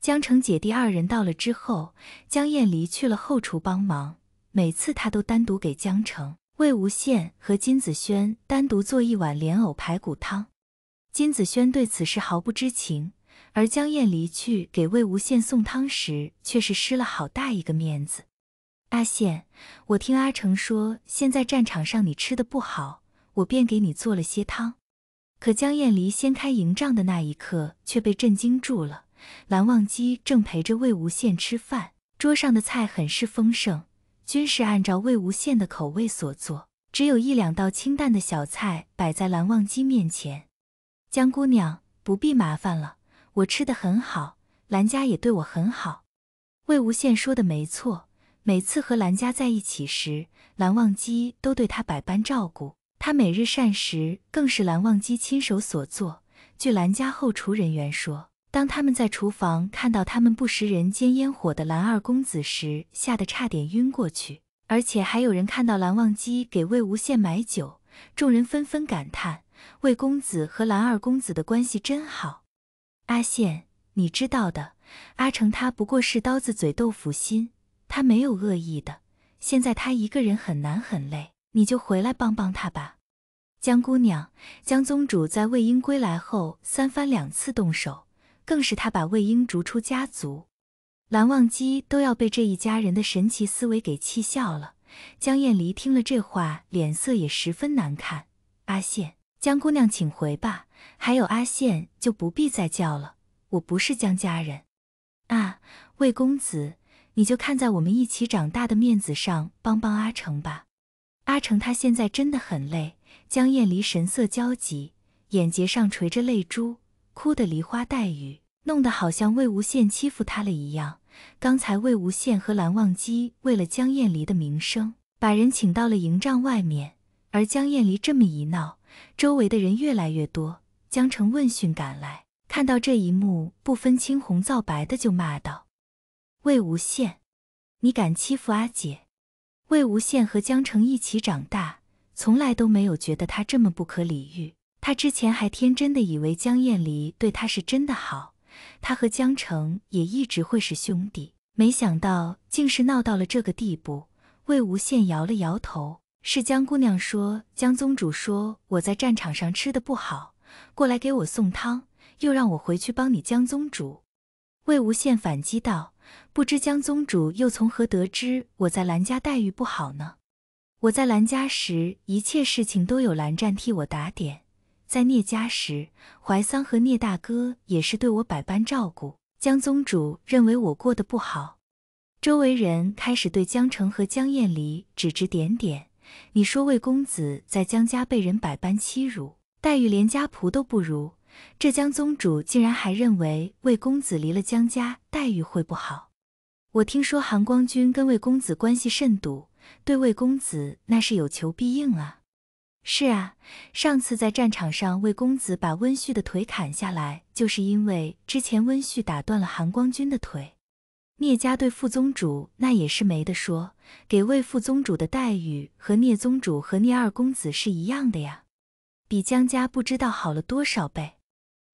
江澄姐弟二人到了之后，江燕离去了后厨帮忙，每次他都单独给江澄、魏无羡和金子轩单独做一碗莲藕排骨汤。金子轩对此事毫不知情。而江燕离去给魏无羡送汤时，却是失了好大一个面子。阿羡，我听阿成说，现在战场上你吃的不好，我便给你做了些汤。可江燕离掀开营帐的那一刻，却被震惊住了。蓝忘机正陪着魏无羡吃饭，桌上的菜很是丰盛，均是按照魏无羡的口味所做，只有一两道清淡的小菜摆在蓝忘机面前。江姑娘不必麻烦了。我吃的很好，兰家也对我很好。魏无羡说的没错，每次和兰家在一起时，蓝忘机都对他百般照顾，他每日膳食更是蓝忘机亲手所做。据蓝家后厨人员说，当他们在厨房看到他们不食人间烟火的蓝二公子时，吓得差点晕过去。而且还有人看到蓝忘机给魏无羡买酒，众人纷纷感叹：魏公子和蓝二公子的关系真好。阿羡，你知道的，阿成他不过是刀子嘴豆腐心，他没有恶意的。现在他一个人很难很累，你就回来帮帮他吧。江姑娘，江宗主在魏婴归来后三番两次动手，更是他把魏婴逐出家族。蓝忘机都要被这一家人的神奇思维给气笑了。江燕离听了这话，脸色也十分难看。阿羡。江姑娘，请回吧。还有阿羡就不必再叫了。我不是江家人啊，魏公子，你就看在我们一起长大的面子上，帮帮阿成吧。阿成他现在真的很累。江艳离神色焦急，眼睫上垂着泪珠，哭得梨花带雨，弄得好像魏无羡欺负他了一样。刚才魏无羡和蓝忘机为了江艳离的名声，把人请到了营帐外面，而江艳离这么一闹。周围的人越来越多，江澄闻讯赶来，看到这一幕，不分青红皂白的就骂道：“魏无羡，你敢欺负阿姐！”魏无羡和江澄一起长大，从来都没有觉得他这么不可理喻。他之前还天真的以为江厌离对他是真的好，他和江澄也一直会是兄弟。没想到竟是闹到了这个地步。魏无羡摇了摇头。是江姑娘说，江宗主说我在战场上吃的不好，过来给我送汤，又让我回去帮你。江宗主，魏无羡反击道：“不知江宗主又从何得知我在兰家待遇不好呢？我在兰家时，一切事情都有蓝湛替我打点；在聂家时，怀桑和聂大哥也是对我百般照顾。江宗主认为我过得不好，周围人开始对江澄和江厌离指指点点。”你说魏公子在江家被人百般欺辱，待遇连家仆都不如，这江宗主竟然还认为魏公子离了江家待遇会不好。我听说韩光君跟魏公子关系甚笃，对魏公子那是有求必应啊。是啊，上次在战场上魏公子把温煦的腿砍下来，就是因为之前温煦打断了韩光君的腿。聂家对副宗主那也是没得说，给魏副宗主的待遇和聂宗主和聂二公子是一样的呀，比江家不知道好了多少倍。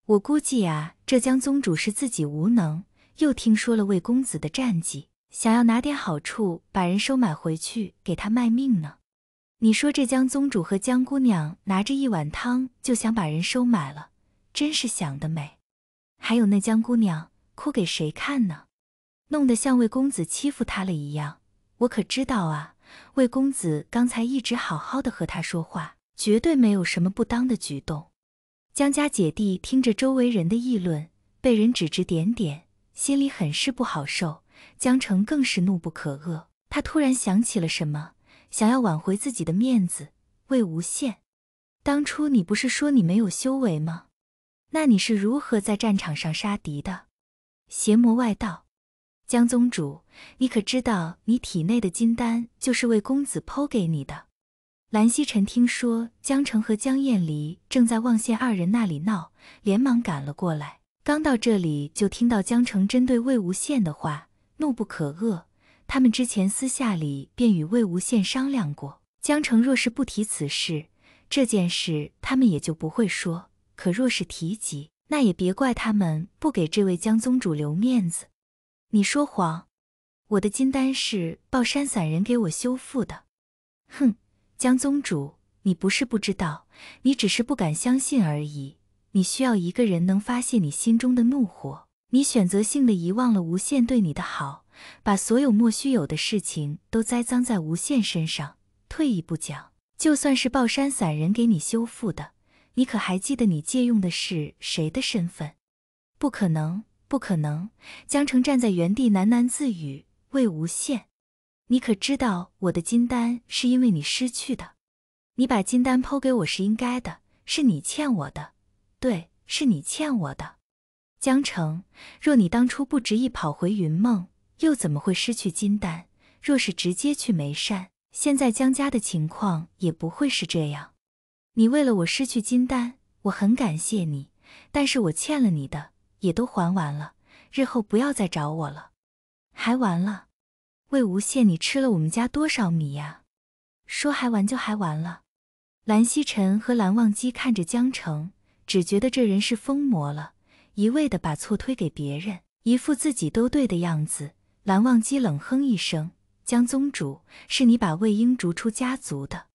我估计啊，这江宗主是自己无能，又听说了魏公子的战绩，想要拿点好处把人收买回去给他卖命呢。你说这江宗主和江姑娘拿着一碗汤就想把人收买了，真是想得美。还有那江姑娘哭给谁看呢？弄得像魏公子欺负他了一样，我可知道啊！魏公子刚才一直好好的和他说话，绝对没有什么不当的举动。江家姐弟听着周围人的议论，被人指指点点，心里很是不好受。江澄更是怒不可遏，他突然想起了什么，想要挽回自己的面子。魏无羡，当初你不是说你没有修为吗？那你是如何在战场上杀敌的？邪魔外道！江宗主，你可知道，你体内的金丹就是魏公子剖给你的？蓝曦臣听说江澄和江燕离正在望县二人那里闹，连忙赶了过来。刚到这里，就听到江澄针对魏无羡的话，怒不可遏。他们之前私下里便与魏无羡商量过，江澄若是不提此事，这件事他们也就不会说。可若是提及，那也别怪他们不给这位江宗主留面子。你说谎，我的金丹是抱山散人给我修复的。哼，江宗主，你不是不知道，你只是不敢相信而已。你需要一个人能发泄你心中的怒火，你选择性的遗忘了无限对你的好，把所有莫须有的事情都栽赃在无限身上。退一步讲，就算是抱山散人给你修复的，你可还记得你借用的是谁的身份？不可能。不可能，江城站在原地喃喃自语：“魏无羡，你可知道我的金丹是因为你失去的？你把金丹剖给我是应该的，是你欠我的。对，是你欠我的。江城，若你当初不执意跑回云梦，又怎么会失去金丹？若是直接去眉山，现在江家的情况也不会是这样。你为了我失去金丹，我很感谢你，但是我欠了你的。”也都还完了，日后不要再找我了。还完了？魏无羡，你吃了我们家多少米呀？说还完就还完了。蓝曦臣和蓝忘机看着江澄，只觉得这人是疯魔了，一味的把错推给别人，一副自己都对的样子。蓝忘机冷哼一声：“江宗主，是你把魏婴逐出家族的。”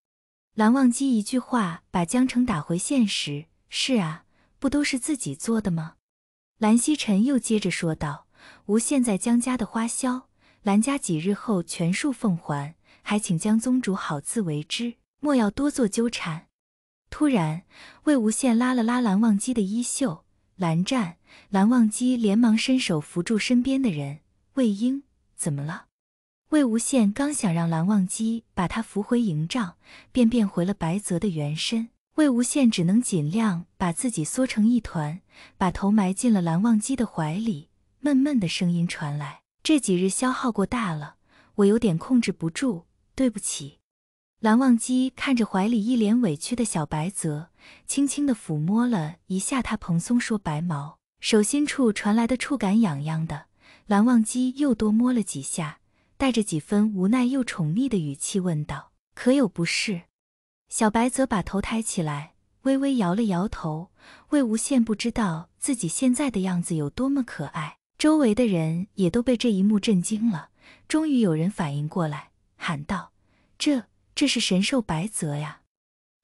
蓝忘机一句话把江澄打回现实。是啊，不都是自己做的吗？蓝曦臣又接着说道：“无现在江家的花销，蓝家几日后全数奉还，还请江宗主好自为之，莫要多做纠缠。”突然，魏无羡拉了拉蓝忘机的衣袖，蓝湛，蓝忘机连忙伸手扶住身边的人。魏婴，怎么了？魏无羡刚想让蓝忘机把他扶回营帐，便变回了白泽的原身。魏无羡只能尽量把自己缩成一团，把头埋进了蓝忘机的怀里，闷闷的声音传来：“这几日消耗过大了，我有点控制不住，对不起。”蓝忘机看着怀里一脸委屈的小白泽，轻轻的抚摸了一下他蓬松说白毛手心处传来的触感痒痒的，蓝忘机又多摸了几下，带着几分无奈又宠溺的语气问道：“可有不适？”小白则把头抬起来，微微摇了摇头。魏无羡不知道自己现在的样子有多么可爱，周围的人也都被这一幕震惊了。终于有人反应过来，喊道：“这，这是神兽白泽呀！”“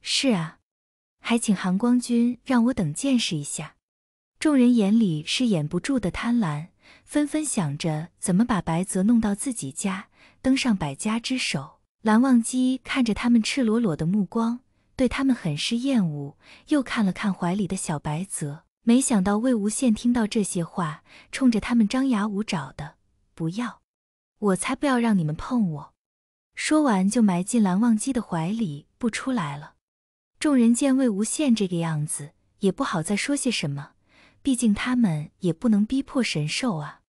是啊，还请含光君让我等见识一下。”众人眼里是掩不住的贪婪，纷纷想着怎么把白泽弄到自己家，登上百家之首。蓝忘机看着他们赤裸裸的目光，对他们很是厌恶。又看了看怀里的小白泽，没想到魏无羡听到这些话，冲着他们张牙舞爪的：“不要，我才不要让你们碰我！”说完就埋进蓝忘机的怀里不出来了。众人见魏无羡这个样子，也不好再说些什么，毕竟他们也不能逼迫神兽啊。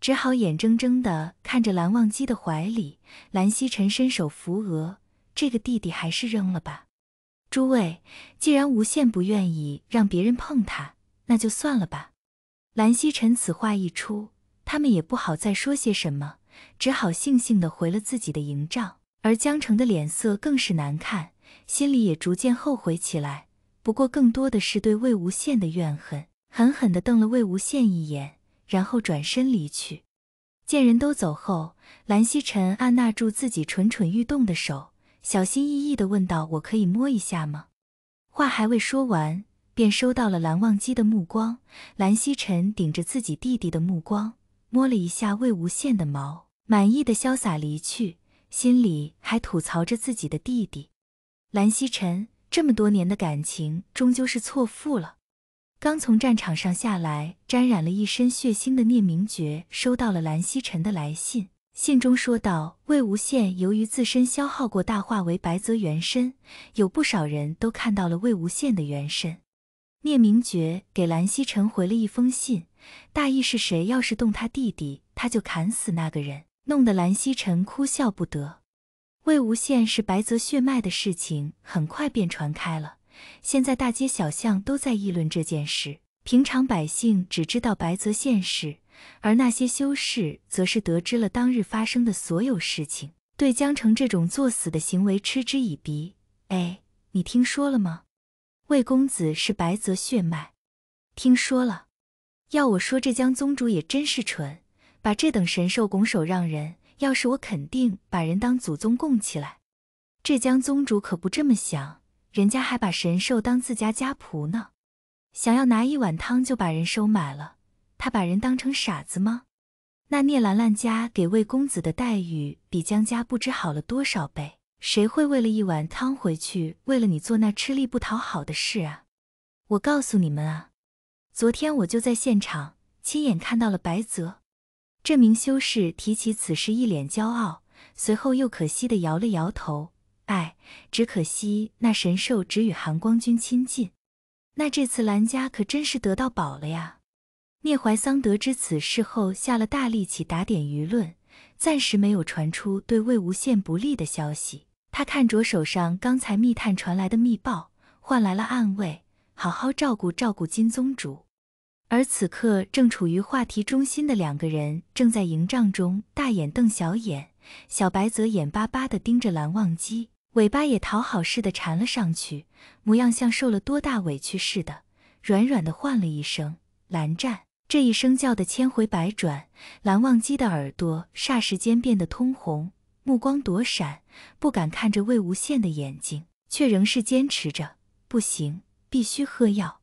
只好眼睁睁的看着蓝忘机的怀里，蓝曦臣伸手扶额，这个弟弟还是扔了吧。诸位，既然无羡不愿意让别人碰他，那就算了吧。蓝曦臣此话一出，他们也不好再说些什么，只好悻悻的回了自己的营帐。而江澄的脸色更是难看，心里也逐渐后悔起来，不过更多的是对魏无羡的怨恨，狠狠的瞪了魏无羡一眼。然后转身离去，见人都走后，蓝曦臣按捺住自己蠢蠢欲动的手，小心翼翼的问道：“我可以摸一下吗？”话还未说完，便收到了蓝忘机的目光。蓝曦臣顶着自己弟弟的目光，摸了一下魏无羡的毛，满意的潇洒离去，心里还吐槽着自己的弟弟。蓝曦臣这么多年的感情，终究是错付了。刚从战场上下来，沾染了一身血腥的聂明觉收到了蓝曦臣的来信。信中说道：“魏无羡由于自身消耗过大，化为白泽原身，有不少人都看到了魏无羡的原身。”聂明觉给蓝曦臣回了一封信，大意是谁要是动他弟弟，他就砍死那个人。弄得蓝曦臣哭笑不得。魏无羡是白泽血脉的事情很快便传开了。现在大街小巷都在议论这件事。平常百姓只知道白泽现世，而那些修士则是得知了当日发生的所有事情，对江城这种作死的行为嗤之以鼻。哎，你听说了吗？魏公子是白泽血脉，听说了。要我说，这江宗主也真是蠢，把这等神兽拱手让人。要是我，肯定把人当祖宗供起来。这江宗主可不这么想。人家还把神兽当自家家仆呢，想要拿一碗汤就把人收买了，他把人当成傻子吗？那聂兰兰家给魏公子的待遇比江家不知好了多少倍，谁会为了一碗汤回去为了你做那吃力不讨好的事啊？我告诉你们啊，昨天我就在现场亲眼看到了白泽，这名修士提起此事一脸骄傲，随后又可惜的摇了摇头。哎，只可惜那神兽只与寒光君亲近，那这次兰家可真是得到宝了呀！聂怀桑得知此事后，下了大力气打点舆论，暂时没有传出对魏无羡不利的消息。他看着手上刚才密探传来的密报，换来了暗卫好好照顾照顾金宗主。而此刻正处于话题中心的两个人，正在营帐中大眼瞪小眼，小白则眼巴巴地盯着蓝忘机。尾巴也讨好似的缠了上去，模样像受了多大委屈似的，软软的唤了一声“蓝湛”。这一声叫得千回百转，蓝忘机的耳朵霎时间变得通红，目光躲闪，不敢看着魏无羡的眼睛，却仍是坚持着：“不行，必须喝药。”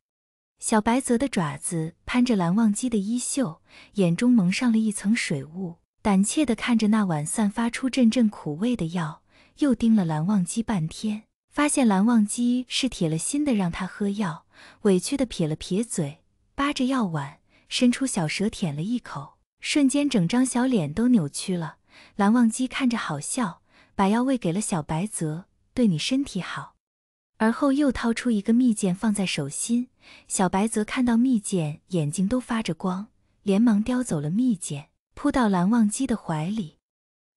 小白泽的爪子攀着蓝忘机的衣袖，眼中蒙上了一层水雾，胆怯地看着那碗散发出阵阵苦味的药。又盯了蓝忘机半天，发现蓝忘机是铁了心的让他喝药，委屈的撇了撇嘴，扒着药碗，伸出小舌舔了一口，瞬间整张小脸都扭曲了。蓝忘机看着好笑，把药喂给了小白泽，对你身体好。而后又掏出一个蜜饯放在手心，小白泽看到蜜饯，眼睛都发着光，连忙叼走了蜜饯，扑到蓝忘机的怀里。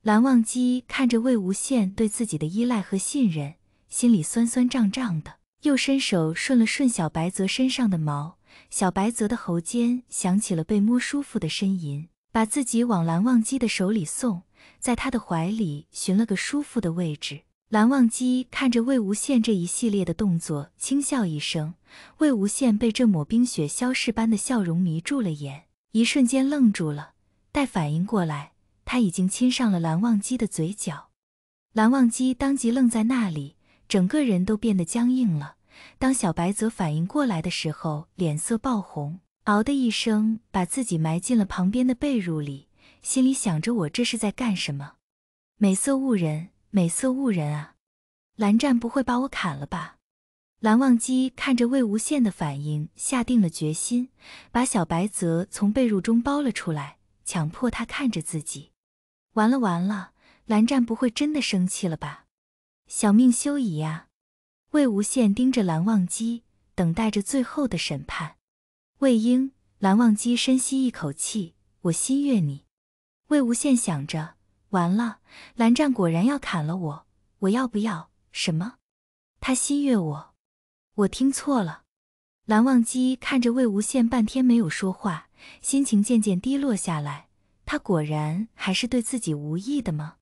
蓝忘机看着魏无羡对自己的依赖和信任，心里酸酸胀胀的，又伸手顺了顺小白泽身上的毛。小白泽的喉间响起了被摸舒服的呻吟，把自己往蓝忘机的手里送，在他的怀里寻了个舒服的位置。蓝忘机看着魏无羡这一系列的动作，轻笑一声。魏无羡被这抹冰雪消逝般的笑容迷住了眼，一瞬间愣住了，待反应过来。他已经亲上了蓝忘机的嘴角，蓝忘机当即愣在那里，整个人都变得僵硬了。当小白泽反应过来的时候，脸色爆红，嗷的一声把自己埋进了旁边的被褥里，心里想着：我这是在干什么？美色误人，美色误人啊！蓝湛不会把我砍了吧？蓝忘机看着魏无羡的反应，下定了决心，把小白泽从被褥中剥了出来，强迫他看着自己。完了完了，蓝湛不会真的生气了吧？小命休矣啊！魏无羡盯着蓝忘机，等待着最后的审判。魏婴，蓝忘机深吸一口气，我心悦你。魏无羡想着，完了，蓝湛果然要砍了我，我要不要什么？他心悦我，我听错了。蓝忘机看着魏无羡半天没有说话，心情渐渐低落下来。他果然还是对自己无意的吗？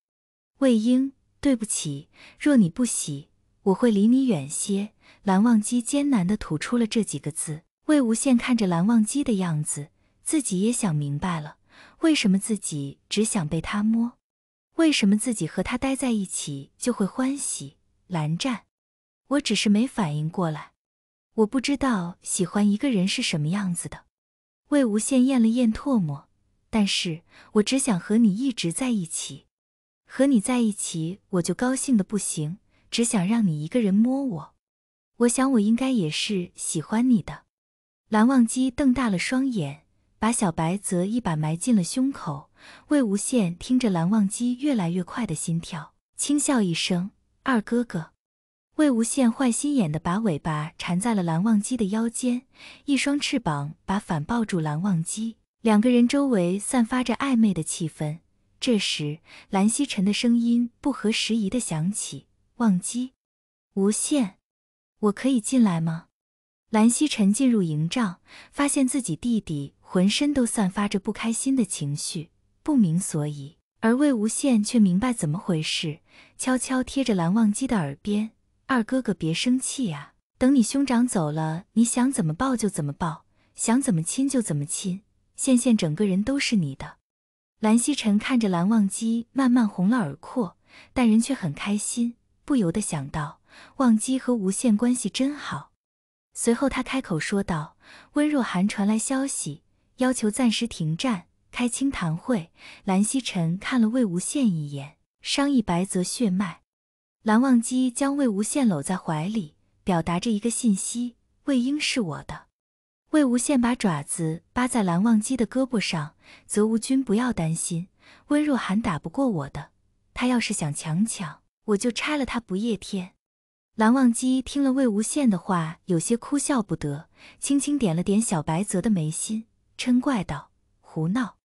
魏婴，对不起，若你不喜，我会离你远些。蓝忘机艰难地吐出了这几个字。魏无羡看着蓝忘机的样子，自己也想明白了，为什么自己只想被他摸，为什么自己和他待在一起就会欢喜。蓝湛，我只是没反应过来，我不知道喜欢一个人是什么样子的。魏无羡咽了咽唾沫。但是我只想和你一直在一起，和你在一起我就高兴的不行，只想让你一个人摸我。我想我应该也是喜欢你的。蓝忘机瞪大了双眼，把小白泽一把埋进了胸口。魏无羡听着蓝忘机越来越快的心跳，轻笑一声：“二哥哥。”魏无羡坏心眼的把尾巴缠在了蓝忘机的腰间，一双翅膀把反抱住蓝忘机。两个人周围散发着暧昧的气氛。这时，蓝曦臣的声音不合时宜的响起：“忘机，无羡，我可以进来吗？”蓝曦臣进入营帐，发现自己弟弟浑身都散发着不开心的情绪，不明所以。而魏无羡却明白怎么回事，悄悄贴着蓝忘机的耳边：“二哥哥别生气呀，等你兄长走了，你想怎么抱就怎么抱，想怎么亲就怎么亲。”羡羡整个人都是你的。蓝曦臣看着蓝忘机慢慢红了耳廓，但人却很开心，不由得想到忘机和无羡关系真好。随后他开口说道：“温若寒传来消息，要求暂时停战，开清谈会。”蓝曦臣看了魏无羡一眼，商议白泽血脉。蓝忘机将魏无羡搂在怀里，表达着一个信息：魏婴是我的。魏无羡把爪子扒在蓝忘机的胳膊上，则芜君不要担心，温若寒打不过我的，他要是想强抢，我就拆了他不夜天。蓝忘机听了魏无羡的话，有些哭笑不得，轻轻点了点小白泽的眉心，嗔怪道：“胡闹。”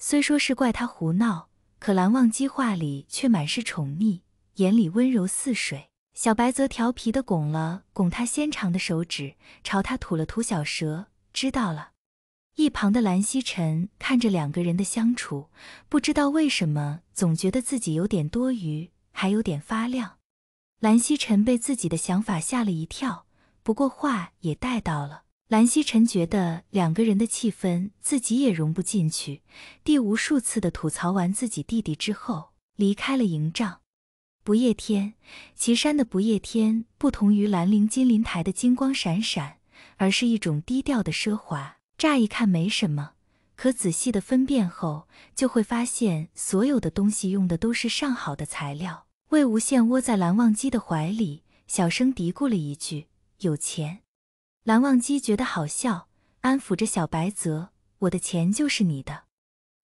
虽说是怪他胡闹，可蓝忘机话里却满是宠溺，眼里温柔似水。小白则调皮地拱了拱他纤长的手指，朝他吐了吐小舌。知道了。一旁的蓝曦臣看着两个人的相处，不知道为什么总觉得自己有点多余，还有点发亮。蓝曦臣被自己的想法吓了一跳，不过话也带到了。蓝曦臣觉得两个人的气氛自己也融不进去，第无数次的吐槽完自己弟弟之后，离开了营帐。不夜天，岐山的不夜天不同于兰陵金鳞台的金光闪闪，而是一种低调的奢华。乍一看没什么，可仔细的分辨后，就会发现所有的东西用的都是上好的材料。魏无羡窝在蓝忘机的怀里，小声嘀咕了一句：“有钱。”蓝忘机觉得好笑，安抚着小白泽：“我的钱就是你的。”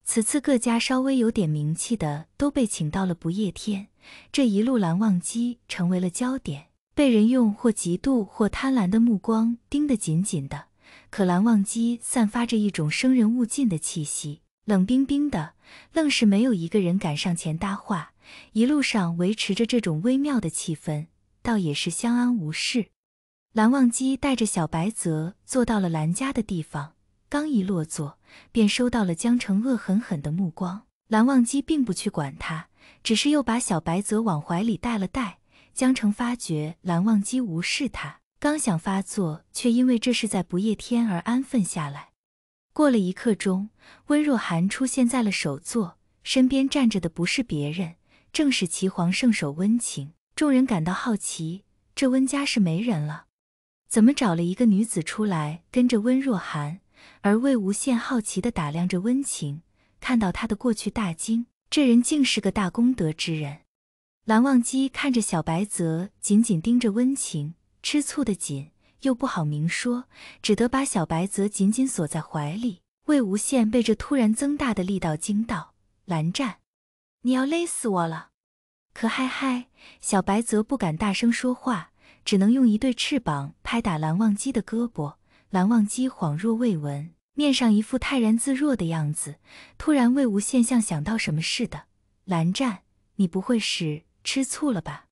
此次各家稍微有点名气的都被请到了不夜天，这一路蓝忘机成为了焦点，被人用或嫉妒或贪婪的目光盯得紧紧的。可蓝忘机散发着一种生人勿近的气息，冷冰冰的，愣是没有一个人敢上前搭话。一路上维持着这种微妙的气氛，倒也是相安无事。蓝忘机带着小白泽坐到了蓝家的地方，刚一落座。便收到了江澄恶狠狠的目光，蓝忘机并不去管他，只是又把小白泽往怀里带了带。江澄发觉蓝忘机无视他，刚想发作，却因为这是在不夜天而安分下来。过了一刻钟，温若寒出现在了首座身边，站着的不是别人，正是齐皇圣手温情。众人感到好奇，这温家是没人了，怎么找了一个女子出来跟着温若寒？而魏无羡好奇地打量着温情，看到他的过去大惊，这人竟是个大功德之人。蓝忘机看着小白泽，紧紧盯着温情，吃醋的紧，又不好明说，只得把小白泽紧紧锁在怀里。魏无羡被这突然增大的力道惊到，蓝湛，你要勒死我了！可嗨嗨，小白泽不敢大声说话，只能用一对翅膀拍打蓝忘机的胳膊。蓝忘机恍若未闻，面上一副泰然自若的样子。突然，魏无羡像想到什么似的：“蓝湛，你不会是吃醋了吧？”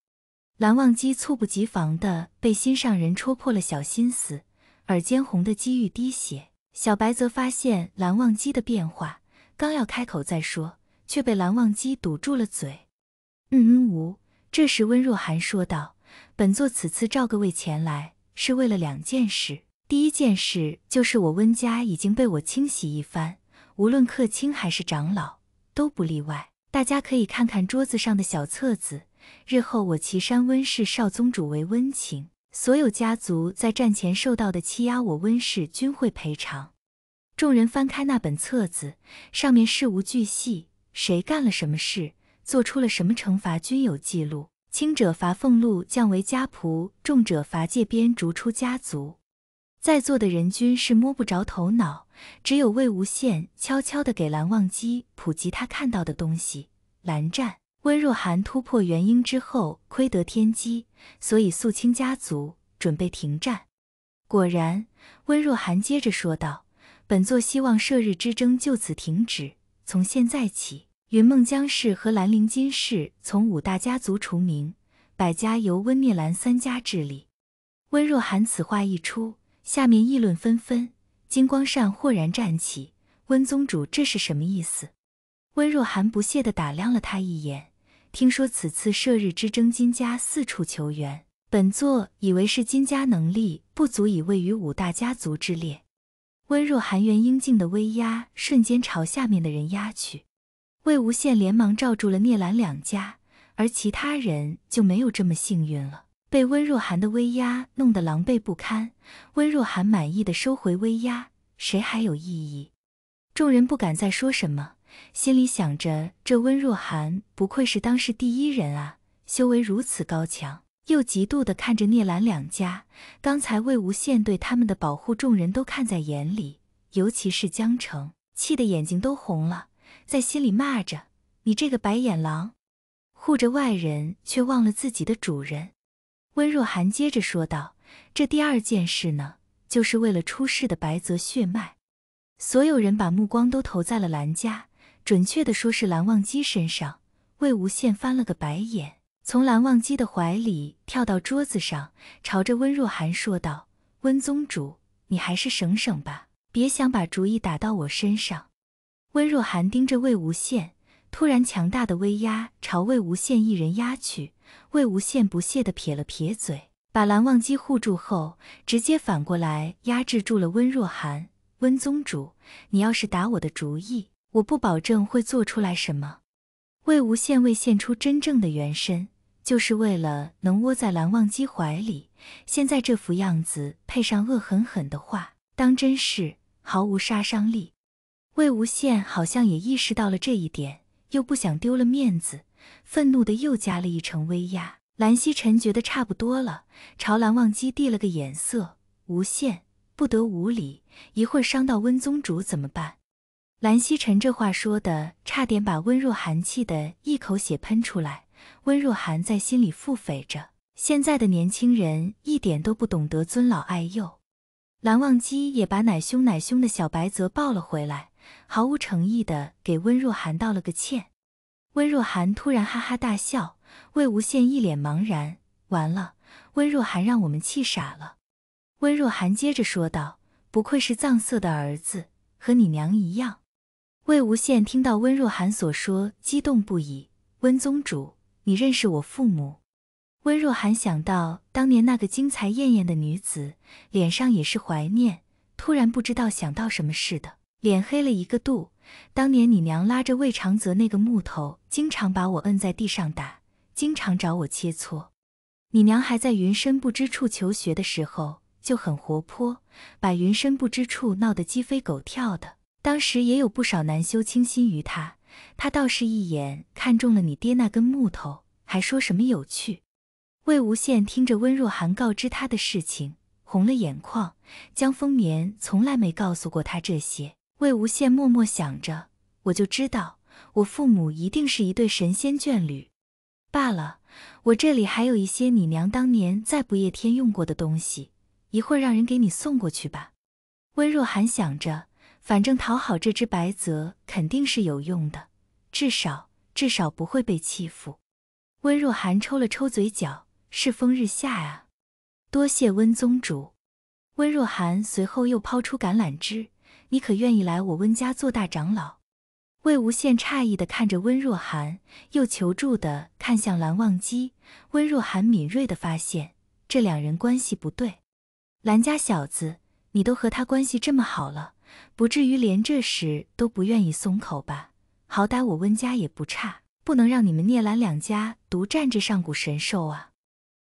蓝忘机猝不及防的被心上人戳破了小心思，耳尖红的几欲滴血。小白则发现蓝忘机的变化，刚要开口再说，却被蓝忘机堵住了嘴。“嗯嗯，无。”这时，温若寒说道：“本座此次召各位前来，是为了两件事。”第一件事就是我温家已经被我清洗一番，无论客卿还是长老都不例外。大家可以看看桌子上的小册子，日后我岐山温氏少宗主为温情，所有家族在战前受到的欺压，我温氏均会赔偿。众人翻开那本册子，上面事无巨细，谁干了什么事，做出了什么惩罚均有记录。轻者罚俸禄，降为家仆；重者罚界鞭，逐出家族。在座的人均是摸不着头脑，只有魏无羡悄悄的给蓝忘机普及他看到的东西。蓝湛、温若寒突破元婴之后，窥得天机，所以肃清家族，准备停战。果然，温若寒接着说道：“本座希望射日之争就此停止。从现在起，云梦江氏和兰陵金氏从五大家族除名，百家由温、聂、蓝三家治理。”温若寒此话一出。下面议论纷纷，金光善豁然站起，温宗主这是什么意思？温若寒不屑地打量了他一眼。听说此次射日之争，金家四处求援，本座以为是金家能力不足以位于五大家族之列。温若寒原英静的威压瞬间朝下面的人压去，魏无羡连忙罩住了聂兰两家，而其他人就没有这么幸运了。被温若寒的威压弄得狼狈不堪，温若寒满意的收回威压，谁还有异议？众人不敢再说什么，心里想着这温若寒不愧是当世第一人啊，修为如此高强。又嫉妒的看着聂兰两家，刚才魏无羡对他们的保护，众人都看在眼里，尤其是江澄，气得眼睛都红了，在心里骂着：“你这个白眼狼，护着外人却忘了自己的主人。”温若寒接着说道：“这第二件事呢，就是为了出世的白泽血脉。”所有人把目光都投在了蓝家，准确的说是蓝忘机身上。魏无羡翻了个白眼，从蓝忘机的怀里跳到桌子上，朝着温若寒说道：“温宗主，你还是省省吧，别想把主意打到我身上。”温若寒盯着魏无羡，突然强大的威压朝魏无羡一人压去。魏无羡不屑地撇了撇嘴，把蓝忘机护住后，直接反过来压制住了温若寒。温宗主，你要是打我的主意，我不保证会做出来什么。魏无羡未现出真正的原身，就是为了能窝在蓝忘机怀里。现在这副样子，配上恶狠狠的话，当真是毫无杀伤力。魏无羡好像也意识到了这一点，又不想丢了面子。愤怒的又加了一层威压，蓝曦臣觉得差不多了，朝蓝忘机递了个眼色，无限不得无礼，一会儿伤到温宗主怎么办？蓝曦臣这话说的，差点把温若寒气的一口血喷出来。温若寒在心里腹诽着，现在的年轻人一点都不懂得尊老爱幼。蓝忘机也把奶凶奶凶的小白泽抱了回来，毫无诚意的给温若寒道了个歉。温若寒突然哈哈大笑，魏无羡一脸茫然。完了，温若寒让我们气傻了。温若寒接着说道：“不愧是藏色的儿子，和你娘一样。”魏无羡听到温若寒所说，激动不已。温宗主，你认识我父母？温若寒想到当年那个精彩艳艳的女子，脸上也是怀念。突然不知道想到什么似的，脸黑了一个度。当年你娘拉着魏长泽那个木头，经常把我摁在地上打，经常找我切磋。你娘还在云深不知处求学的时候就很活泼，把云深不知处闹得鸡飞狗跳的。当时也有不少男修倾心于她，她倒是一眼看中了你爹那根木头，还说什么有趣。魏无羡听着温若寒告知他的事情，红了眼眶。江丰年从来没告诉过他这些。魏无羡默默想着，我就知道，我父母一定是一对神仙眷侣。罢了，我这里还有一些你娘当年在不夜天用过的东西，一会儿让人给你送过去吧。温若寒想着，反正讨好这只白泽肯定是有用的，至少至少不会被欺负。温若寒抽了抽嘴角，世风日下啊！多谢温宗主。温若寒随后又抛出橄榄枝。你可愿意来我温家做大长老？魏无羡诧异的看着温若寒，又求助的看向蓝忘机。温若寒敏锐的发现，这两人关系不对。蓝家小子，你都和他关系这么好了，不至于连这事都不愿意松口吧？好歹我温家也不差，不能让你们聂蓝两家独占这上古神兽啊！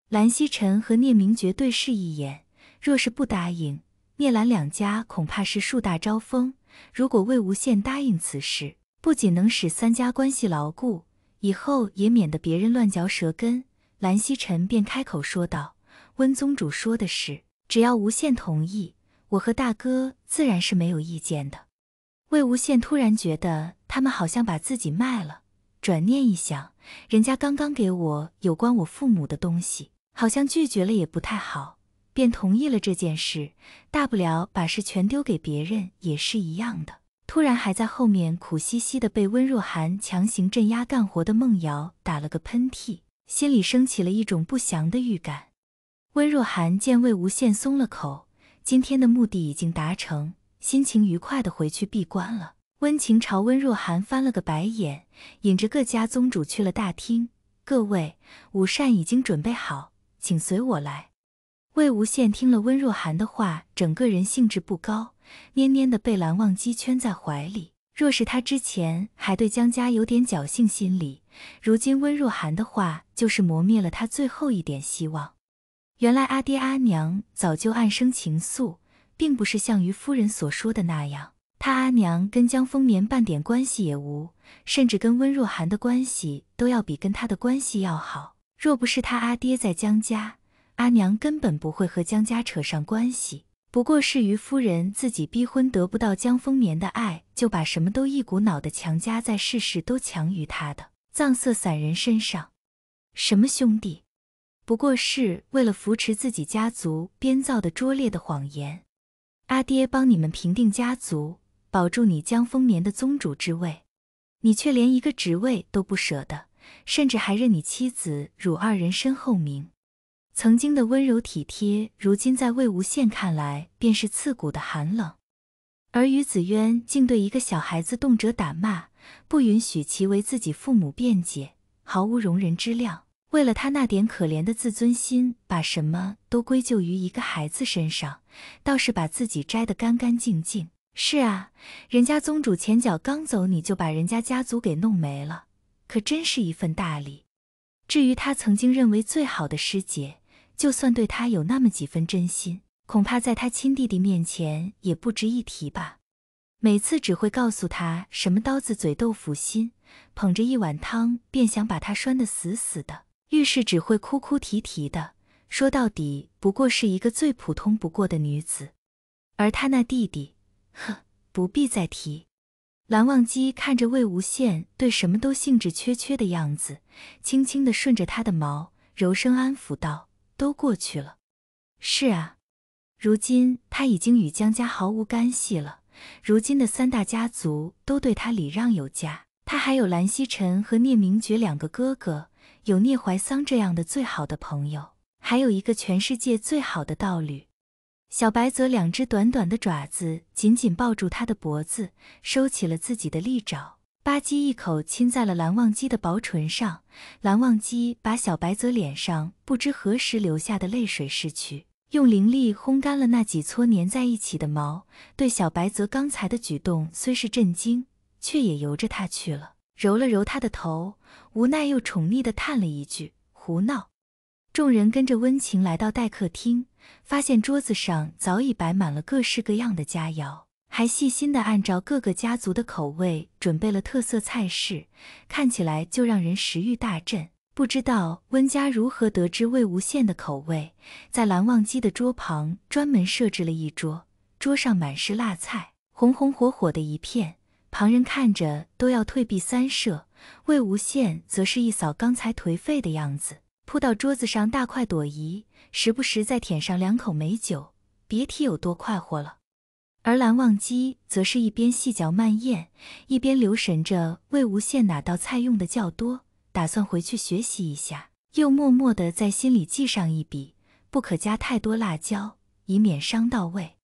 蓝曦臣和聂明珏对视一眼，若是不答应。聂兰两家恐怕是树大招风，如果魏无羡答应此事，不仅能使三家关系牢固，以后也免得别人乱嚼舌根。蓝曦臣便开口说道：“温宗主说的是，只要无羡同意，我和大哥自然是没有意见的。”魏无羡突然觉得他们好像把自己卖了，转念一想，人家刚刚给我有关我父母的东西，好像拒绝了也不太好。便同意了这件事，大不了把事全丢给别人也是一样的。突然，还在后面苦兮兮的被温若寒强行镇压干活的孟瑶打了个喷嚏，心里升起了一种不祥的预感。温若寒见魏无羡松了口，今天的目的已经达成，心情愉快的回去闭关了。温情朝温若寒翻了个白眼，引着各家宗主去了大厅。各位，午膳已经准备好，请随我来。魏无羡听了温若寒的话，整个人兴致不高，蔫蔫的被蓝忘机圈在怀里。若是他之前还对江家有点侥幸心理，如今温若寒的话就是磨灭了他最后一点希望。原来阿爹阿娘早就暗生情愫，并不是像于夫人所说的那样，他阿娘跟江丰年半点关系也无，甚至跟温若寒的关系都要比跟他的关系要好。若不是他阿爹在江家，阿娘根本不会和江家扯上关系，不过是于夫人自己逼婚，得不到江丰眠的爱，就把什么都一股脑的强加在世事都强于他的藏色散人身上。什么兄弟，不过是为了扶持自己家族编造的拙劣的谎言。阿爹帮你们平定家族，保住你江丰眠的宗主之位，你却连一个职位都不舍得，甚至还认你妻子辱二人身后名。曾经的温柔体贴，如今在魏无羡看来便是刺骨的寒冷。而于子渊竟对一个小孩子动辄打骂，不允许其为自己父母辩解，毫无容人之量。为了他那点可怜的自尊心，把什么都归咎于一个孩子身上，倒是把自己摘得干干净净。是啊，人家宗主前脚刚走，你就把人家家族给弄没了，可真是一份大礼。至于他曾经认为最好的师姐，就算对他有那么几分真心，恐怕在他亲弟弟面前也不值一提吧。每次只会告诉他什么“刀子嘴豆腐心”，捧着一碗汤便想把他拴得死死的。遇事只会哭哭啼啼的，说到底不过是一个最普通不过的女子。而他那弟弟，呵，不必再提。蓝忘机看着魏无羡对什么都兴致缺缺的样子，轻轻地顺着他的毛，柔声安抚道。都过去了。是啊，如今他已经与江家毫无干系了。如今的三大家族都对他礼让有加。他还有蓝希臣和聂明觉两个哥哥，有聂怀桑这样的最好的朋友，还有一个全世界最好的道侣。小白则两只短短的爪子紧紧抱住他的脖子，收起了自己的利爪。吧唧一口亲在了蓝忘机的薄唇上，蓝忘机把小白泽脸上不知何时流下的泪水拭去，用灵力烘干了那几撮粘在一起的毛。对小白泽刚才的举动虽是震惊，却也由着他去了，揉了揉他的头，无奈又宠溺地叹了一句：“胡闹。”众人跟着温情来到待客厅，发现桌子上早已摆满了各式各样的佳肴。还细心地按照各个家族的口味准备了特色菜式，看起来就让人食欲大振。不知道温家如何得知魏无羡的口味，在蓝忘机的桌旁专门设置了一桌，桌上满是辣菜，红红火火的一片，旁人看着都要退避三舍。魏无羡则是一扫刚才颓废的样子，扑到桌子上大快朵颐，时不时再舔上两口美酒，别提有多快活了。而蓝忘机则是一边细嚼慢咽，一边留神着魏无羡哪道菜用的较多，打算回去学习一下，又默默地在心里记上一笔，不可加太多辣椒，以免伤到胃。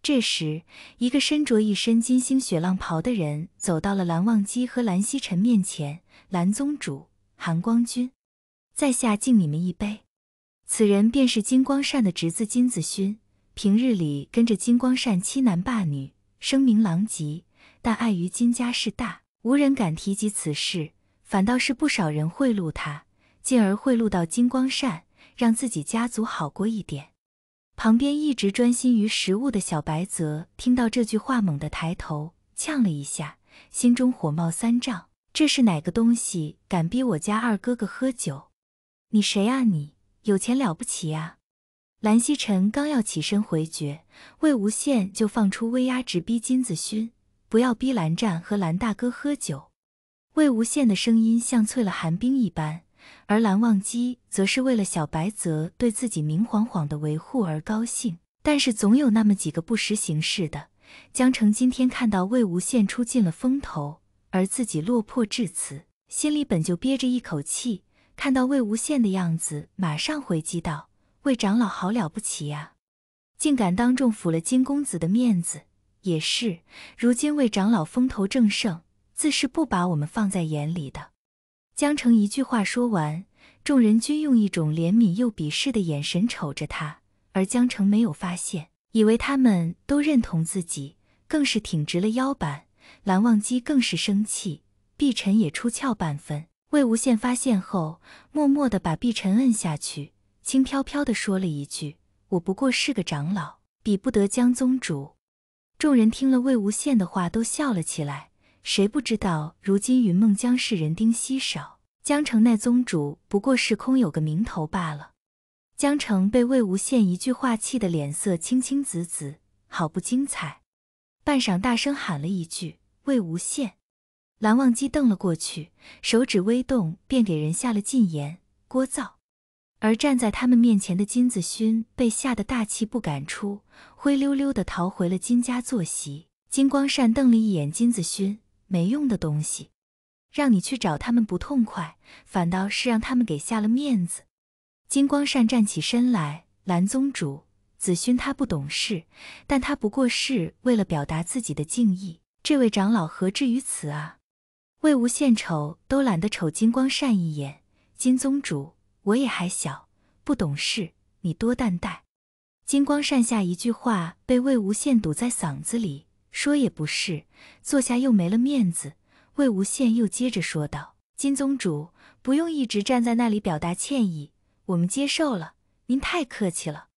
这时，一个身着一身金星雪浪袍的人走到了蓝忘机和蓝曦臣面前：“蓝宗主，韩光君，在下敬你们一杯。”此人便是金光善的侄子金子勋。平日里跟着金光善欺男霸女，声名狼藉，但碍于金家势大，无人敢提及此事，反倒是不少人贿赂他，进而贿赂到金光善，让自己家族好过一点。旁边一直专心于食物的小白泽听到这句话，猛地抬头，呛了一下，心中火冒三丈：这是哪个东西敢逼我家二哥哥喝酒？你谁啊？你有钱了不起啊？蓝曦臣刚要起身回绝，魏无羡就放出威压，直逼金子勋，不要逼蓝湛和蓝大哥喝酒。魏无羡的声音像淬了寒冰一般，而蓝忘机则是为了小白泽对自己明晃晃的维护而高兴。但是总有那么几个不识形势的，江澄今天看到魏无羡出尽了风头，而自己落魄至此，心里本就憋着一口气，看到魏无羡的样子，马上回击道。魏长老好了不起呀，竟敢当众抚了金公子的面子，也是。如今魏长老风头正盛，自是不把我们放在眼里的。江澄一句话说完，众人均用一种怜悯又鄙视的眼神瞅着他，而江澄没有发现，以为他们都认同自己，更是挺直了腰板。蓝忘机更是生气，碧晨也出窍半分。魏无羡发现后，默默地把碧晨摁下去。轻飘飘地说了一句：“我不过是个长老，比不得江宗主。”众人听了魏无羡的话，都笑了起来。谁不知道如今云梦江氏人丁稀少，江城那宗主不过是空有个名头罢了。江澄被魏无羡一句话气得脸色青青紫紫，好不精彩。半晌，大声喊了一句：“魏无羡！”蓝忘机瞪了过去，手指微动，便给人下了禁言。聒噪。而站在他们面前的金子勋被吓得大气不敢出，灰溜溜的逃回了金家坐席。金光善瞪了一眼金子勋，没用的东西，让你去找他们不痛快，反倒是让他们给下了面子。金光善站起身来，蓝宗主，子勋他不懂事，但他不过是为了表达自己的敬意。这位长老何至于此啊？魏无羡瞅都懒得瞅金光善一眼，金宗主。我也还小，不懂事，你多担待。金光善下一句话被魏无羡堵在嗓子里，说也不是，坐下又没了面子。魏无羡又接着说道：“金宗主不用一直站在那里表达歉意，我们接受了，您太客气了。”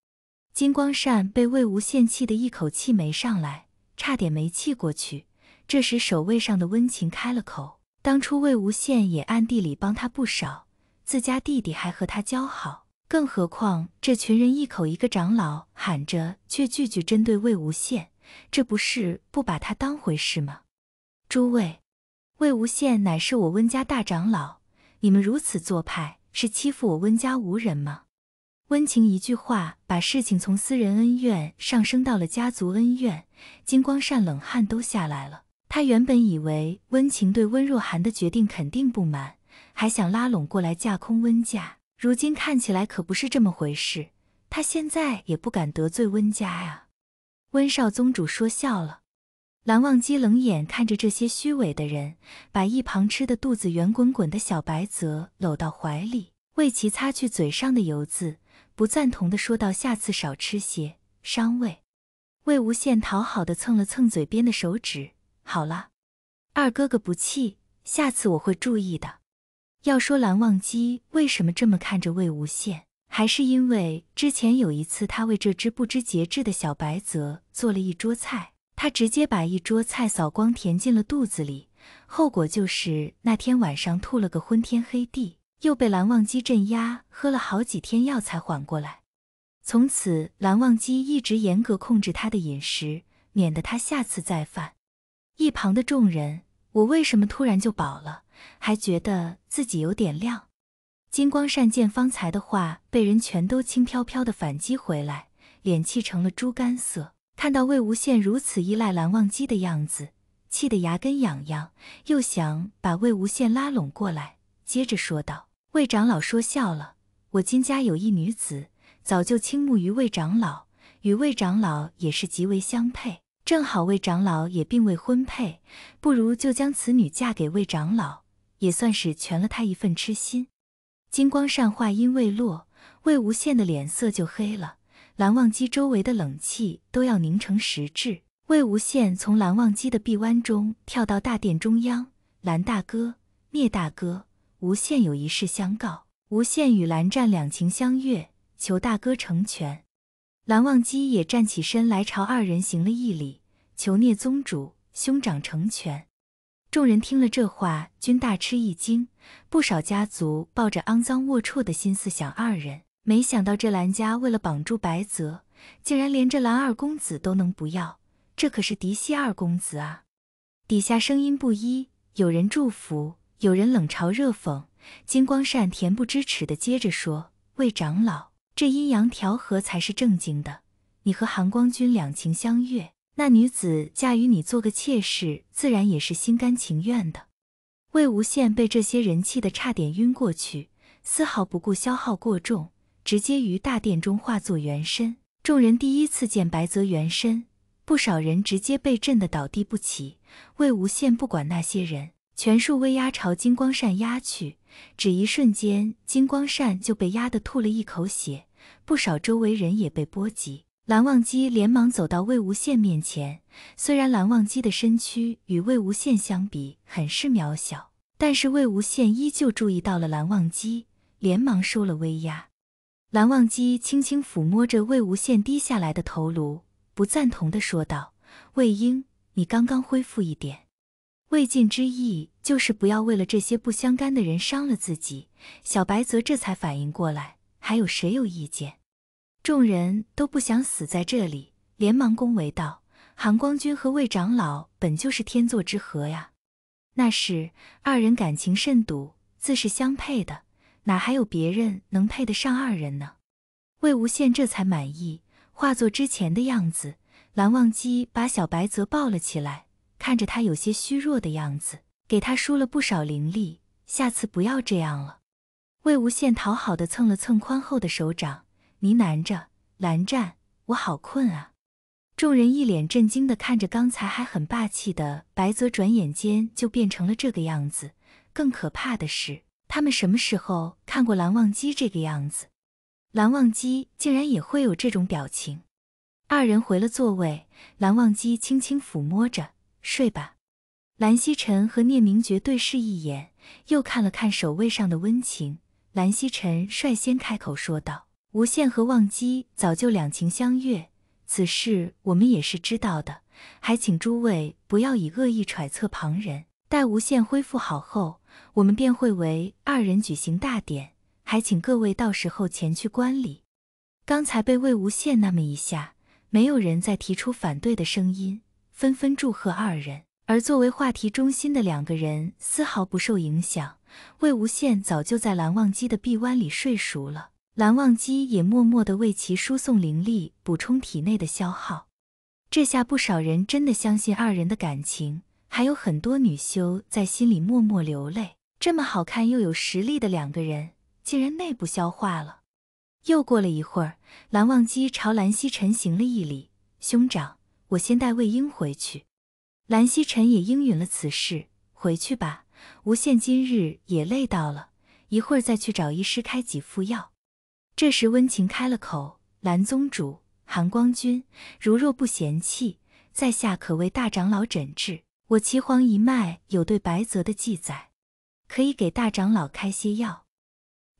金光善被魏无羡气得一口气没上来，差点没气过去。这时守卫上的温情开了口：“当初魏无羡也暗地里帮他不少。”自家弟弟还和他交好，更何况这群人一口一个长老喊着，却句句针对魏无羡，这不是不把他当回事吗？诸位，魏无羡乃是我温家大长老，你们如此做派，是欺负我温家无人吗？温情一句话，把事情从私人恩怨上升到了家族恩怨。金光善冷汗都下来了，他原本以为温情对温若寒的决定肯定不满。还想拉拢过来架空温家，如今看起来可不是这么回事。他现在也不敢得罪温家呀。温少宗主说笑了。蓝忘机冷眼看着这些虚伪的人，把一旁吃的肚子圆滚滚的小白泽搂到怀里，为其擦去嘴上的油渍，不赞同的说道：“下次少吃些，伤胃。”魏无羡讨好的蹭了蹭嘴边的手指，好了，二哥哥不气，下次我会注意的。要说蓝忘机为什么这么看着魏无羡，还是因为之前有一次他为这只不知节制的小白泽做了一桌菜，他直接把一桌菜扫光，填进了肚子里，后果就是那天晚上吐了个昏天黑地，又被蓝忘机镇压，喝了好几天药才缓过来。从此，蓝忘机一直严格控制他的饮食，免得他下次再犯。一旁的众人，我为什么突然就饱了？还觉得自己有点亮。金光善见方才的话被人全都轻飘飘的反击回来，脸气成了猪肝色。看到魏无羡如此依赖蓝忘机的样子，气得牙根痒痒，又想把魏无羡拉拢过来，接着说道：“魏长老说笑了，我金家有一女子，早就倾慕于魏长老，与魏长老也是极为相配。正好魏长老也并未婚配，不如就将此女嫁给魏长老。”也算是全了他一份痴心。金光善话音未落，魏无羡的脸色就黑了。蓝忘机周围的冷气都要凝成实质。魏无羡从蓝忘机的臂弯中跳到大殿中央。蓝大哥，聂大哥，无羡有一事相告。无羡与蓝湛两情相悦，求大哥成全。蓝忘机也站起身来，朝二人行了一礼，求聂宗主兄长成全。众人听了这话，均大吃一惊。不少家族抱着肮脏龌龊的心思想二人，没想到这兰家为了绑住白泽，竟然连这兰二公子都能不要，这可是嫡系二公子啊！底下声音不一，有人祝福，有人冷嘲热讽。金光善恬不知耻的接着说：“魏长老，这阴阳调和才是正经的，你和韩光君两情相悦。”那女子嫁与你做个妾室，自然也是心甘情愿的。魏无羡被这些人气得差点晕过去，丝毫不顾消耗过重，直接于大殿中化作原身。众人第一次见白泽原身，不少人直接被震得倒地不起。魏无羡不管那些人，全数威压朝金光扇压去，只一瞬间，金光扇就被压得吐了一口血，不少周围人也被波及。蓝忘机连忙走到魏无羡面前，虽然蓝忘机的身躯与魏无羡相比很是渺小，但是魏无羡依旧注意到了蓝忘机，连忙收了威压。蓝忘机轻轻抚摸着魏无羡低下来的头颅，不赞同的说道：“魏婴，你刚刚恢复一点，魏晋之意就是不要为了这些不相干的人伤了自己。”小白泽这才反应过来，还有谁有意见？众人都不想死在这里，连忙恭维道：“韩光君和魏长老本就是天作之合呀，那是二人感情甚笃，自是相配的，哪还有别人能配得上二人呢？”魏无羡这才满意，化作之前的样子。蓝忘机把小白泽抱了起来，看着他有些虚弱的样子，给他输了不少灵力。下次不要这样了。魏无羡讨好的蹭了蹭宽厚的手掌。呢喃着：“蓝湛，我好困啊！”众人一脸震惊的看着刚才还很霸气的白泽，转眼间就变成了这个样子。更可怕的是，他们什么时候看过蓝忘机这个样子？蓝忘机竟然也会有这种表情。二人回了座位，蓝忘机轻轻抚摸着：“睡吧。”蓝曦臣和聂明觉对视一眼，又看了看守卫上的温情。蓝曦臣率先开口说道。无羡和忘机早就两情相悦，此事我们也是知道的，还请诸位不要以恶意揣测旁人。待无羡恢复好后，我们便会为二人举行大典，还请各位到时候前去观礼。刚才被魏无羡那么一下，没有人再提出反对的声音，纷纷祝贺二人。而作为话题中心的两个人丝毫不受影响，魏无羡早就在蓝忘机的臂弯里睡熟了。蓝忘机也默默地为其输送灵力，补充体内的消耗。这下不少人真的相信二人的感情，还有很多女修在心里默默流泪。这么好看又有实力的两个人，竟然内部消化了。又过了一会儿，蓝忘机朝蓝曦臣行了一礼：“兄长，我先带魏婴回去。”蓝曦臣也应允了此事：“回去吧，无羡今日也累到了，一会儿再去找医师开几副药。”这时，温情开了口：“蓝宗主，韩光君，如若不嫌弃，在下可为大长老诊治。我岐黄一脉有对白泽的记载，可以给大长老开些药。”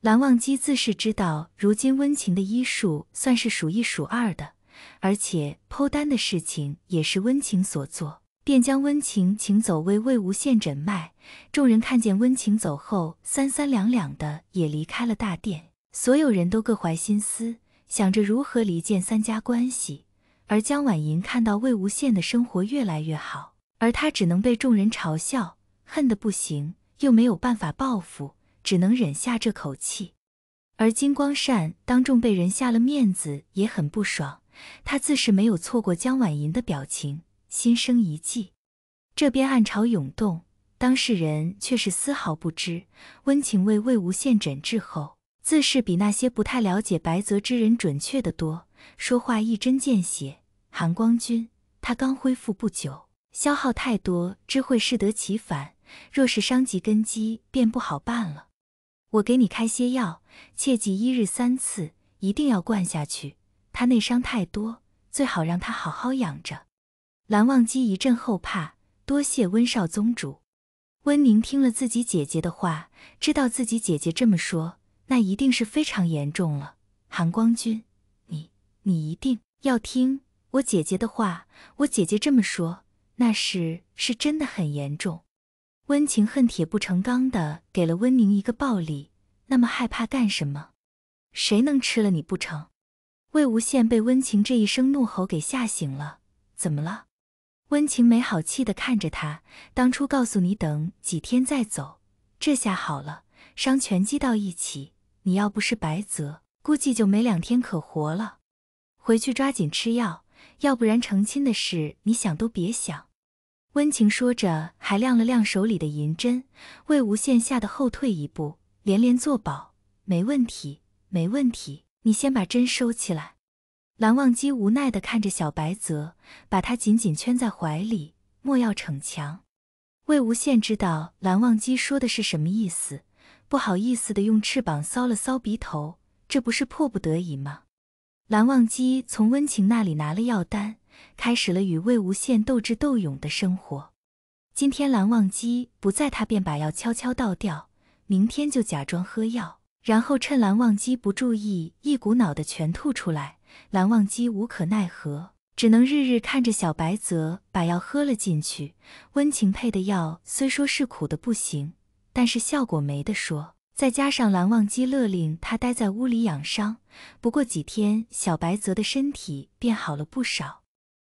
蓝忘机自是知道，如今温情的医术算是数一数二的，而且剖丹的事情也是温情所做，便将温情请走，为魏无羡诊脉。众人看见温情走后，三三两两的也离开了大殿。所有人都各怀心思，想着如何离间三家关系。而江婉莹看到魏无羡的生活越来越好，而她只能被众人嘲笑，恨得不行，又没有办法报复，只能忍下这口气。而金光善当众被人下了面子，也很不爽。他自是没有错过江婉莹的表情，心生一计。这边暗潮涌动，当事人却是丝毫不知。温情为魏无羡诊治后。自是比那些不太了解白泽之人准确的多，说话一针见血。韩光君，他刚恢复不久，消耗太多，只会适得其反。若是伤及根基，便不好办了。我给你开些药，切记一日三次，一定要灌下去。他内伤太多，最好让他好好养着。蓝忘机一阵后怕，多谢温少宗主。温宁听了自己姐姐的话，知道自己姐姐这么说。那一定是非常严重了，韩光君，你你一定要听我姐姐的话。我姐姐这么说，那是是真的很严重。温情恨铁不成钢的给了温宁一个暴力，那么害怕干什么？谁能吃了你不成？魏无羡被温情这一声怒吼给吓醒了。怎么了？温情没好气的看着他，当初告诉你等几天再走，这下好了，伤全积到一起。你要不是白泽，估计就没两天可活了。回去抓紧吃药，要不然成亲的事，你想都别想。温情说着，还亮了亮手里的银针。魏无羡吓得后退一步，连连作保：“没问题，没问题。”你先把针收起来。蓝忘机无奈地看着小白泽，把他紧紧圈在怀里，莫要逞强。魏无羡知道蓝忘机说的是什么意思。不好意思的，用翅膀搔了搔鼻头，这不是迫不得已吗？蓝忘机从温情那里拿了药单，开始了与魏无羡斗智斗勇的生活。今天蓝忘机不在，他便把药悄悄倒掉；明天就假装喝药，然后趁蓝忘机不注意，一股脑的全吐出来。蓝忘机无可奈何，只能日日看着小白泽把药喝了进去。温情配的药虽说是苦的不行。但是效果没得说，再加上蓝忘机勒令他待在屋里养伤。不过几天，小白泽的身体变好了不少。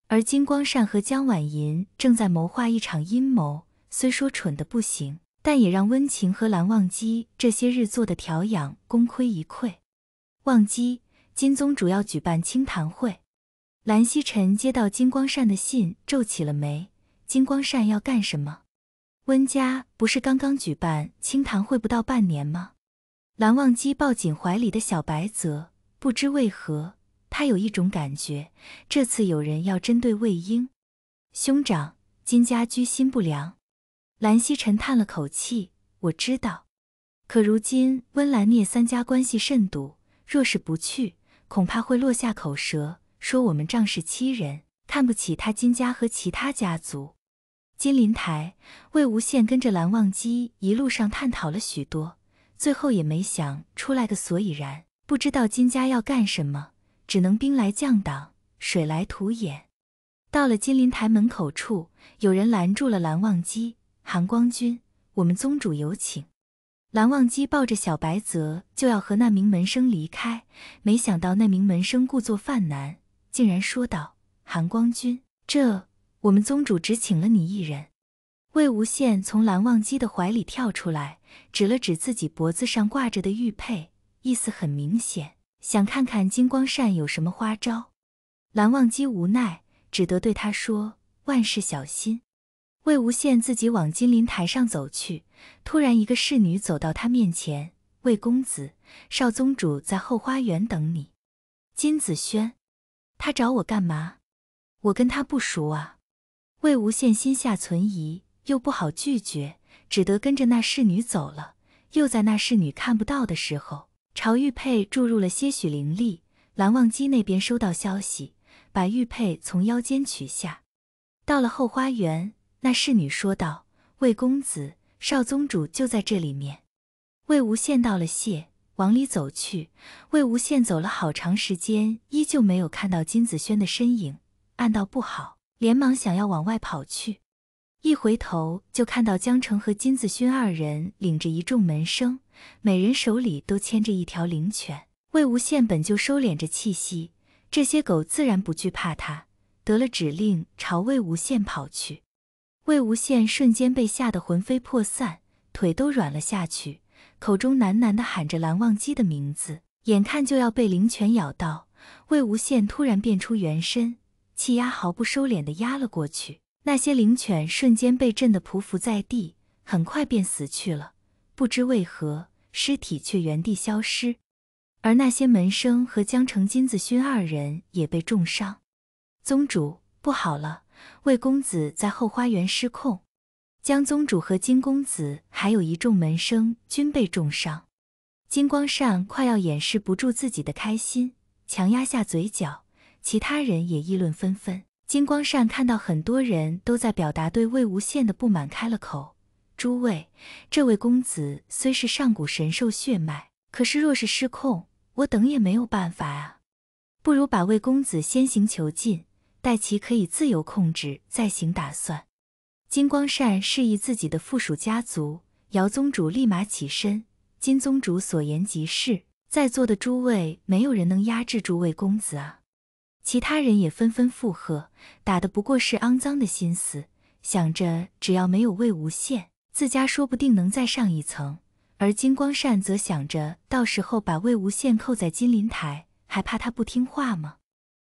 而金光善和江婉银正在谋划一场阴谋，虽说蠢的不行，但也让温情和蓝忘机这些日做的调养功亏一篑。忘机，金宗主要举办清谈会。蓝曦臣接到金光善的信，皱起了眉。金光善要干什么？温家不是刚刚举办清谈会不到半年吗？蓝忘机抱紧怀里的小白泽，不知为何，他有一种感觉，这次有人要针对魏婴。兄长，金家居心不良。蓝曦臣叹了口气：“我知道，可如今温、兰聂三家关系甚笃，若是不去，恐怕会落下口舌，说我们仗势欺人，看不起他金家和其他家族。”金鳞台，魏无羡跟着蓝忘机一路上探讨了许多，最后也没想出来个所以然。不知道金家要干什么，只能兵来将挡，水来土掩。到了金鳞台门口处，有人拦住了蓝忘机：“韩光君，我们宗主有请。”蓝忘机抱着小白泽就要和那名门生离开，没想到那名门生故作犯难，竟然说道：“韩光君，这……”我们宗主只请了你一人。魏无羡从蓝忘机的怀里跳出来，指了指自己脖子上挂着的玉佩，意思很明显，想看看金光善有什么花招。蓝忘机无奈，只得对他说：“万事小心。”魏无羡自己往金陵台上走去，突然一个侍女走到他面前：“魏公子，少宗主在后花园等你。”金子轩，他找我干嘛？我跟他不熟啊。魏无羡心下存疑，又不好拒绝，只得跟着那侍女走了。又在那侍女看不到的时候，朝玉佩注入了些许灵力。蓝忘机那边收到消息，把玉佩从腰间取下，到了后花园，那侍女说道：“魏公子，少宗主就在这里面。”魏无羡道了谢，往里走去。魏无羡走了好长时间，依旧没有看到金子轩的身影，暗道不好。连忙想要往外跑去，一回头就看到江澄和金子勋二人领着一众门生，每人手里都牵着一条灵犬。魏无羡本就收敛着气息，这些狗自然不惧怕他，得了指令朝魏无羡跑去。魏无羡瞬间被吓得魂飞魄散，腿都软了下去，口中喃喃地喊着蓝忘机的名字，眼看就要被灵犬咬到，魏无羡突然变出原身。气压毫不收敛地压了过去，那些灵犬瞬间被震得匍匐在地，很快便死去了。不知为何，尸体却原地消失，而那些门生和江城金子勋二人也被重伤。宗主，不好了！魏公子在后花园失控，江宗主和金公子还有一众门生均被重伤。金光善快要掩饰不住自己的开心，强压下嘴角。其他人也议论纷纷。金光善看到很多人都在表达对魏无羡的不满，开了口：“诸位，这位公子虽是上古神兽血脉，可是若是失控，我等也没有办法啊。不如把魏公子先行囚禁，待其可以自由控制，再行打算。”金光善示意自己的附属家族，姚宗主立马起身：“金宗主所言极是，在座的诸位，没有人能压制住魏公子啊。”其他人也纷纷附和，打的不过是肮脏的心思，想着只要没有魏无羡，自家说不定能再上一层。而金光善则想着，到时候把魏无羡扣在金鳞台，还怕他不听话吗？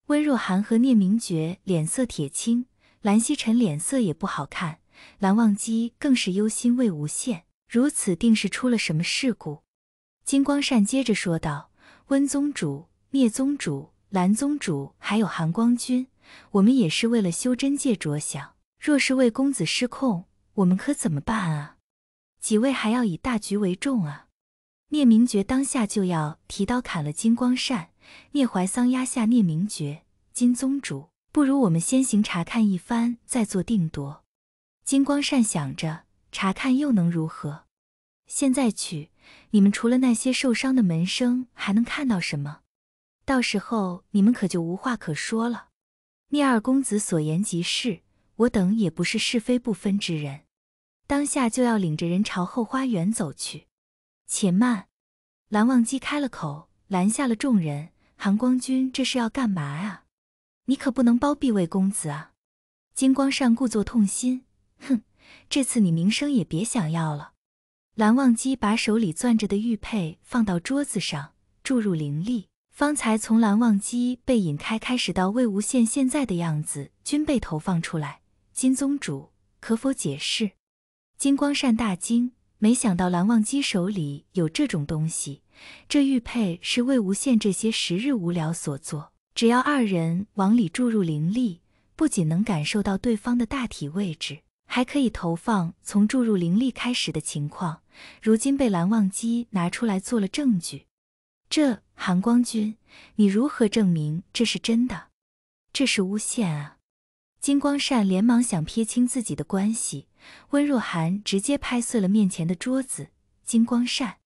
温若寒和聂明觉脸色铁青，蓝曦臣脸色也不好看，蓝忘机更是忧心魏无羡如此，定是出了什么事故。金光善接着说道：“温宗主，聂宗主。”蓝宗主，还有韩光君，我们也是为了修真界着想。若是为公子失控，我们可怎么办啊？几位还要以大局为重啊！聂明觉当下就要提刀砍了金光善，聂怀桑压下聂明觉。金宗主，不如我们先行查看一番，再做定夺。金光善想着查看又能如何？现在去，你们除了那些受伤的门生，还能看到什么？到时候你们可就无话可说了。聂二公子所言极是，我等也不是是非不分之人，当下就要领着人朝后花园走去。且慢，蓝忘机开了口，拦下了众人。韩光君，这是要干嘛啊？你可不能包庇魏公子啊！金光善故作痛心，哼，这次你名声也别想要了。蓝忘机把手里攥着的玉佩放到桌子上，注入灵力。方才从蓝忘机被引开开始，到魏无羡现在的样子，均被投放出来。金宗主可否解释？金光善大惊，没想到蓝忘机手里有这种东西。这玉佩是魏无羡这些时日无聊所做，只要二人往里注入灵力，不仅能感受到对方的大体位置，还可以投放从注入灵力开始的情况。如今被蓝忘机拿出来做了证据。这韩光君，你如何证明这是真的？这是诬陷啊！金光善连忙想撇清自己的关系，温若寒直接拍碎了面前的桌子。金光善，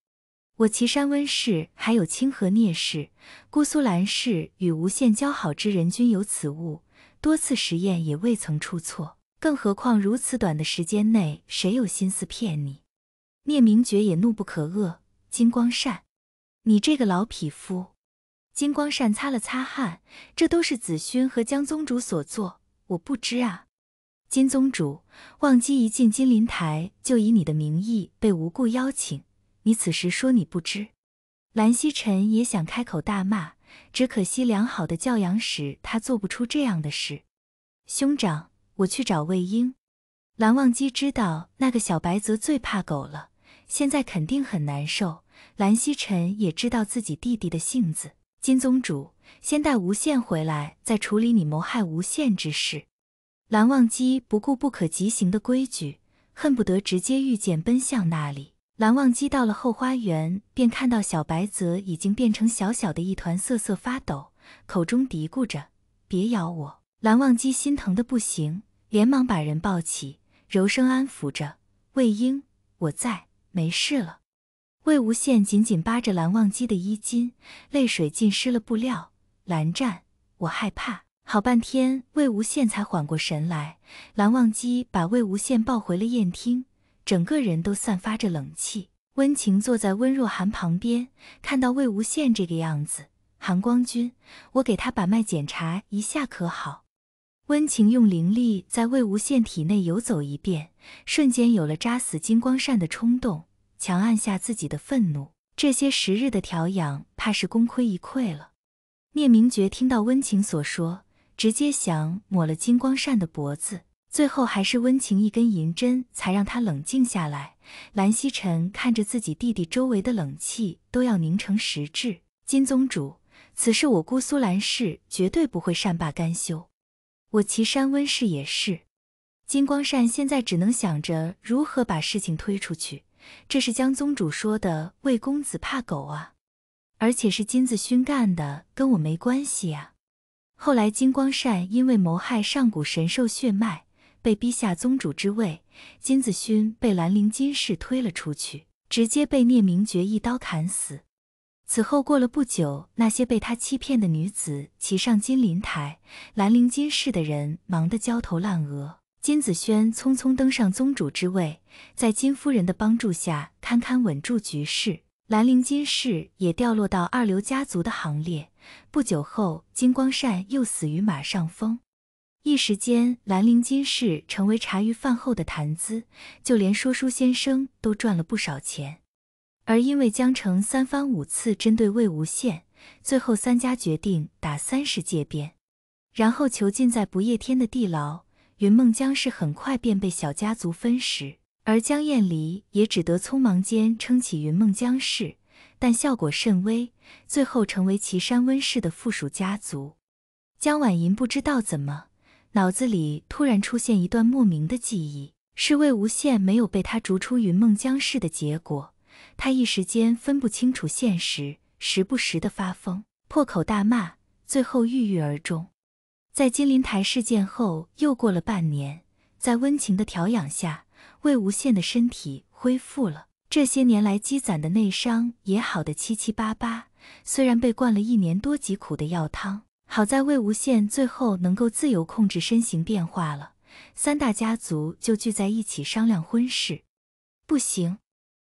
我岐山温氏还有清河聂氏、姑苏兰氏与无限交好之人均有此物，多次实验也未曾出错，更何况如此短的时间内，谁有心思骗你？聂明觉也怒不可遏，金光善。你这个老匹夫！金光善擦了擦汗，这都是子勋和江宗主所做，我不知啊。金宗主，忘机一进金陵台就以你的名义被无故邀请，你此时说你不知？蓝曦臣也想开口大骂，只可惜良好的教养使他做不出这样的事。兄长，我去找魏婴。蓝忘机知道那个小白泽最怕狗了，现在肯定很难受。蓝曦臣也知道自己弟弟的性子，金宗主先带无限回来，再处理你谋害无限之事。蓝忘机不顾不可急行的规矩，恨不得直接御剑奔向那里。蓝忘机到了后花园，便看到小白泽已经变成小小的一团，瑟瑟发抖，口中嘀咕着：“别咬我！”蓝忘机心疼的不行，连忙把人抱起，柔声安抚着：“魏婴，我在，没事了。”魏无羡紧紧扒着蓝忘机的衣襟，泪水浸湿了布料。蓝湛，我害怕。好半天，魏无羡才缓过神来。蓝忘机把魏无羡抱回了宴厅，整个人都散发着冷气。温情坐在温若寒旁边，看到魏无羡这个样子，寒光君，我给他把脉检查一下可好？温情用灵力在魏无羡体内游走一遍，瞬间有了扎死金光善的冲动。强按下自己的愤怒，这些时日的调养怕是功亏一篑了。聂明觉听到温情所说，直接想抹了金光善的脖子，最后还是温情一根银针才让他冷静下来。蓝曦臣看着自己弟弟周围的冷气都要凝成实质，金宗主，此事我姑苏蓝氏绝对不会善罢甘休，我岐山温氏也是。金光善现在只能想着如何把事情推出去。这是江宗主说的，魏公子怕狗啊，而且是金子勋干的，跟我没关系呀。后来金光善因为谋害上古神兽血脉，被逼下宗主之位，金子勋被兰陵金氏推了出去，直接被聂明珏一刀砍死。此后过了不久，那些被他欺骗的女子齐上金陵台，兰陵金氏的人忙得焦头烂额。金子轩匆匆登上宗主之位，在金夫人的帮助下，堪堪稳住局势。兰陵金氏也掉落到二流家族的行列。不久后，金光善又死于马上风，一时间，兰陵金氏成为茶余饭后的谈资，就连说书先生都赚了不少钱。而因为江澄三番五次针对魏无羡，最后三家决定打三十界变，然后囚禁在不夜天的地牢。云梦江氏很快便被小家族分食，而江厌离也只得匆忙间撑起云梦江氏，但效果甚微，最后成为岐山温氏的附属家族。江婉银不知道怎么，脑子里突然出现一段莫名的记忆，是魏无羡没有被他逐出云梦江氏的结果。他一时间分不清楚现实，时不时的发疯，破口大骂，最后郁郁而终。在金陵台事件后，又过了半年，在温情的调养下，魏无羡的身体恢复了。这些年来积攒的内伤也好的七七八八。虽然被灌了一年多极苦的药汤，好在魏无羡最后能够自由控制身形变化了。三大家族就聚在一起商量婚事，不行，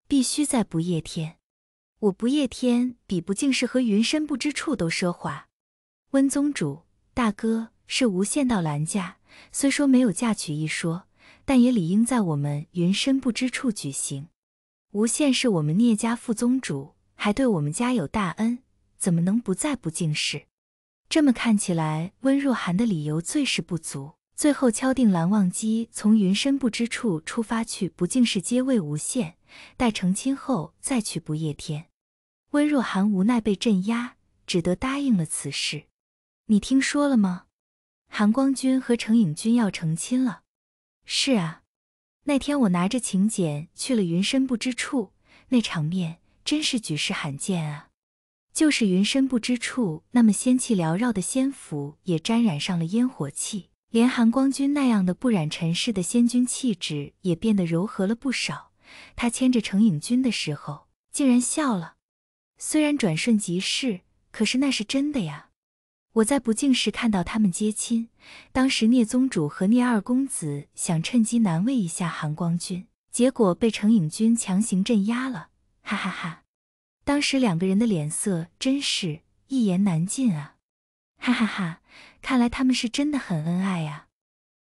必须在不夜天。我不夜天比不敬是和云深不知处都奢华。温宗主。大哥是无限到兰家，虽说没有嫁娶一说，但也理应在我们云深不知处举行。无限是我们聂家副宗主，还对我们家有大恩，怎么能不在不敬事？这么看起来，温若寒的理由最是不足。最后敲定蓝忘机从云深不知处出发去不敬事，接魏无羡，待成亲后再去不夜天。温若寒无奈被镇压，只得答应了此事。你听说了吗？韩光君和程影君要成亲了。是啊，那天我拿着请柬去了云深不知处，那场面真是举世罕见啊！就是云深不知处那么仙气缭绕的仙府，也沾染上了烟火气，连韩光君那样的不染尘世的仙君气质，也变得柔和了不少。他牵着程影君的时候，竟然笑了。虽然转瞬即逝，可是那是真的呀。我在不敬时看到他们接亲，当时聂宗主和聂二公子想趁机难为一下韩光君，结果被程颖君强行镇压了，哈哈哈。当时两个人的脸色真是一言难尽啊，哈哈哈。看来他们是真的很恩爱啊。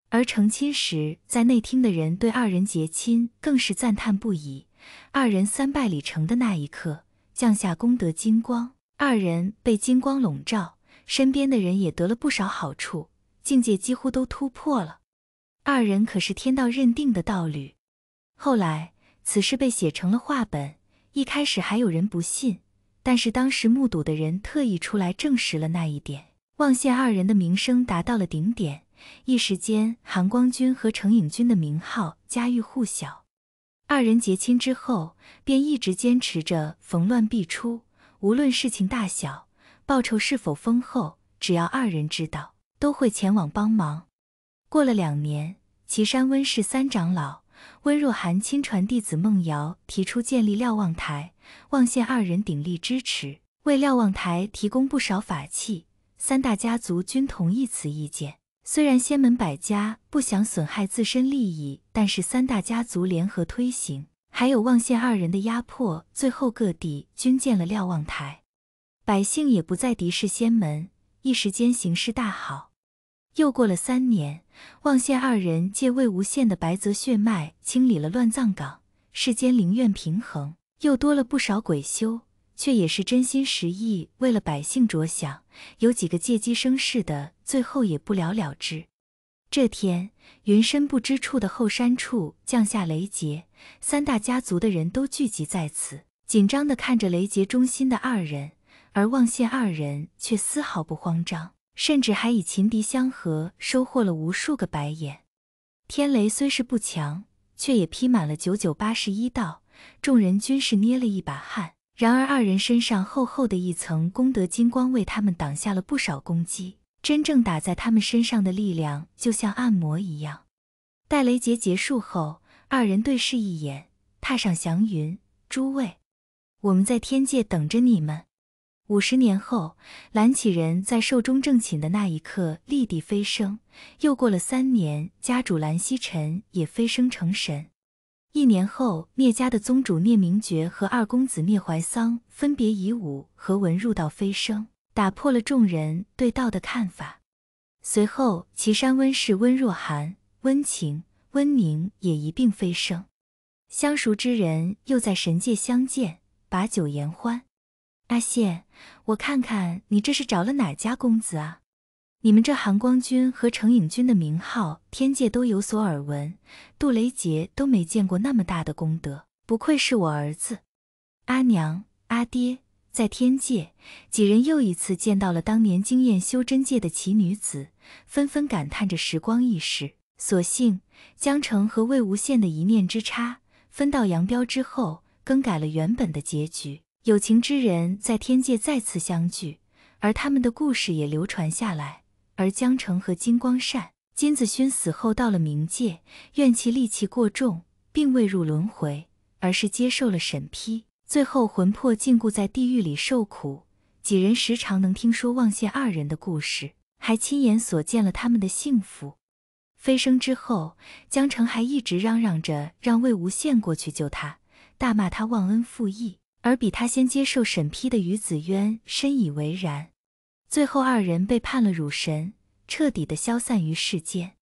而成亲时，在内厅的人对二人结亲更是赞叹不已。二人三拜礼成的那一刻，降下功德金光，二人被金光笼罩。身边的人也得了不少好处，境界几乎都突破了。二人可是天道认定的道侣。后来此事被写成了话本，一开始还有人不信，但是当时目睹的人特意出来证实了那一点。望仙二人的名声达到了顶点，一时间韩光君和程颖君的名号家喻户晓。二人结亲之后，便一直坚持着逢乱必出，无论事情大小。报酬是否丰厚，只要二人知道，都会前往帮忙。过了两年，岐山温氏三长老温若寒亲传弟子孟瑶提出建立瞭望台，望县二人鼎力支持，为瞭望台提供不少法器。三大家族均同意此意见。虽然仙门百家不想损害自身利益，但是三大家族联合推行，还有望县二人的压迫，最后各地均建了瞭望台。百姓也不再敌视仙门，一时间形势大好。又过了三年，望县二人借魏无羡的白泽血脉清理了乱葬岗，世间灵怨平衡，又多了不少鬼修，却也是真心实意为了百姓着想。有几个借机生事的，最后也不了了之。这天，云深不知处的后山处降下雷劫，三大家族的人都聚集在此，紧张地看着雷劫中心的二人。而望仙二人却丝毫不慌张，甚至还以琴笛相合，收获了无数个白眼。天雷虽是不强，却也劈满了九九八十一道，众人均是捏了一把汗。然而二人身上厚厚的一层功德金光为他们挡下了不少攻击，真正打在他们身上的力量就像按摩一样。待雷劫结束后，二人对视一眼，踏上祥云。诸位，我们在天界等着你们。五十年后，蓝启仁在寿终正寝的那一刻立地飞升。又过了三年，家主蓝曦臣也飞升成神。一年后，聂家的宗主聂明觉和二公子聂怀桑分别以武和文入道飞升，打破了众人对道的看法。随后，岐山温氏温若寒、温情、温宁也一并飞升。相熟之人又在神界相见，把酒言欢。阿羡，我看看你这是找了哪家公子啊？你们这含光君和成影君的名号，天界都有所耳闻，杜雷杰都没见过那么大的功德，不愧是我儿子。阿娘、阿爹在天界，几人又一次见到了当年惊艳修真界的奇女子，纷纷感叹着时光易逝。所幸江澄和魏无羡的一念之差，分道扬镳之后，更改了原本的结局。有情之人在天界再次相聚，而他们的故事也流传下来。而江澄和金光善、金子勋死后到了冥界，怨气戾气过重，并未入轮回，而是接受了审批，最后魂魄禁锢在地狱里受苦。几人时常能听说望羡二人的故事，还亲眼所见了他们的幸福。飞升之后，江澄还一直嚷嚷着让魏无羡过去救他，大骂他忘恩负义。而比他先接受审批的于子渊深以为然，最后二人被判了辱神，彻底的消散于世间。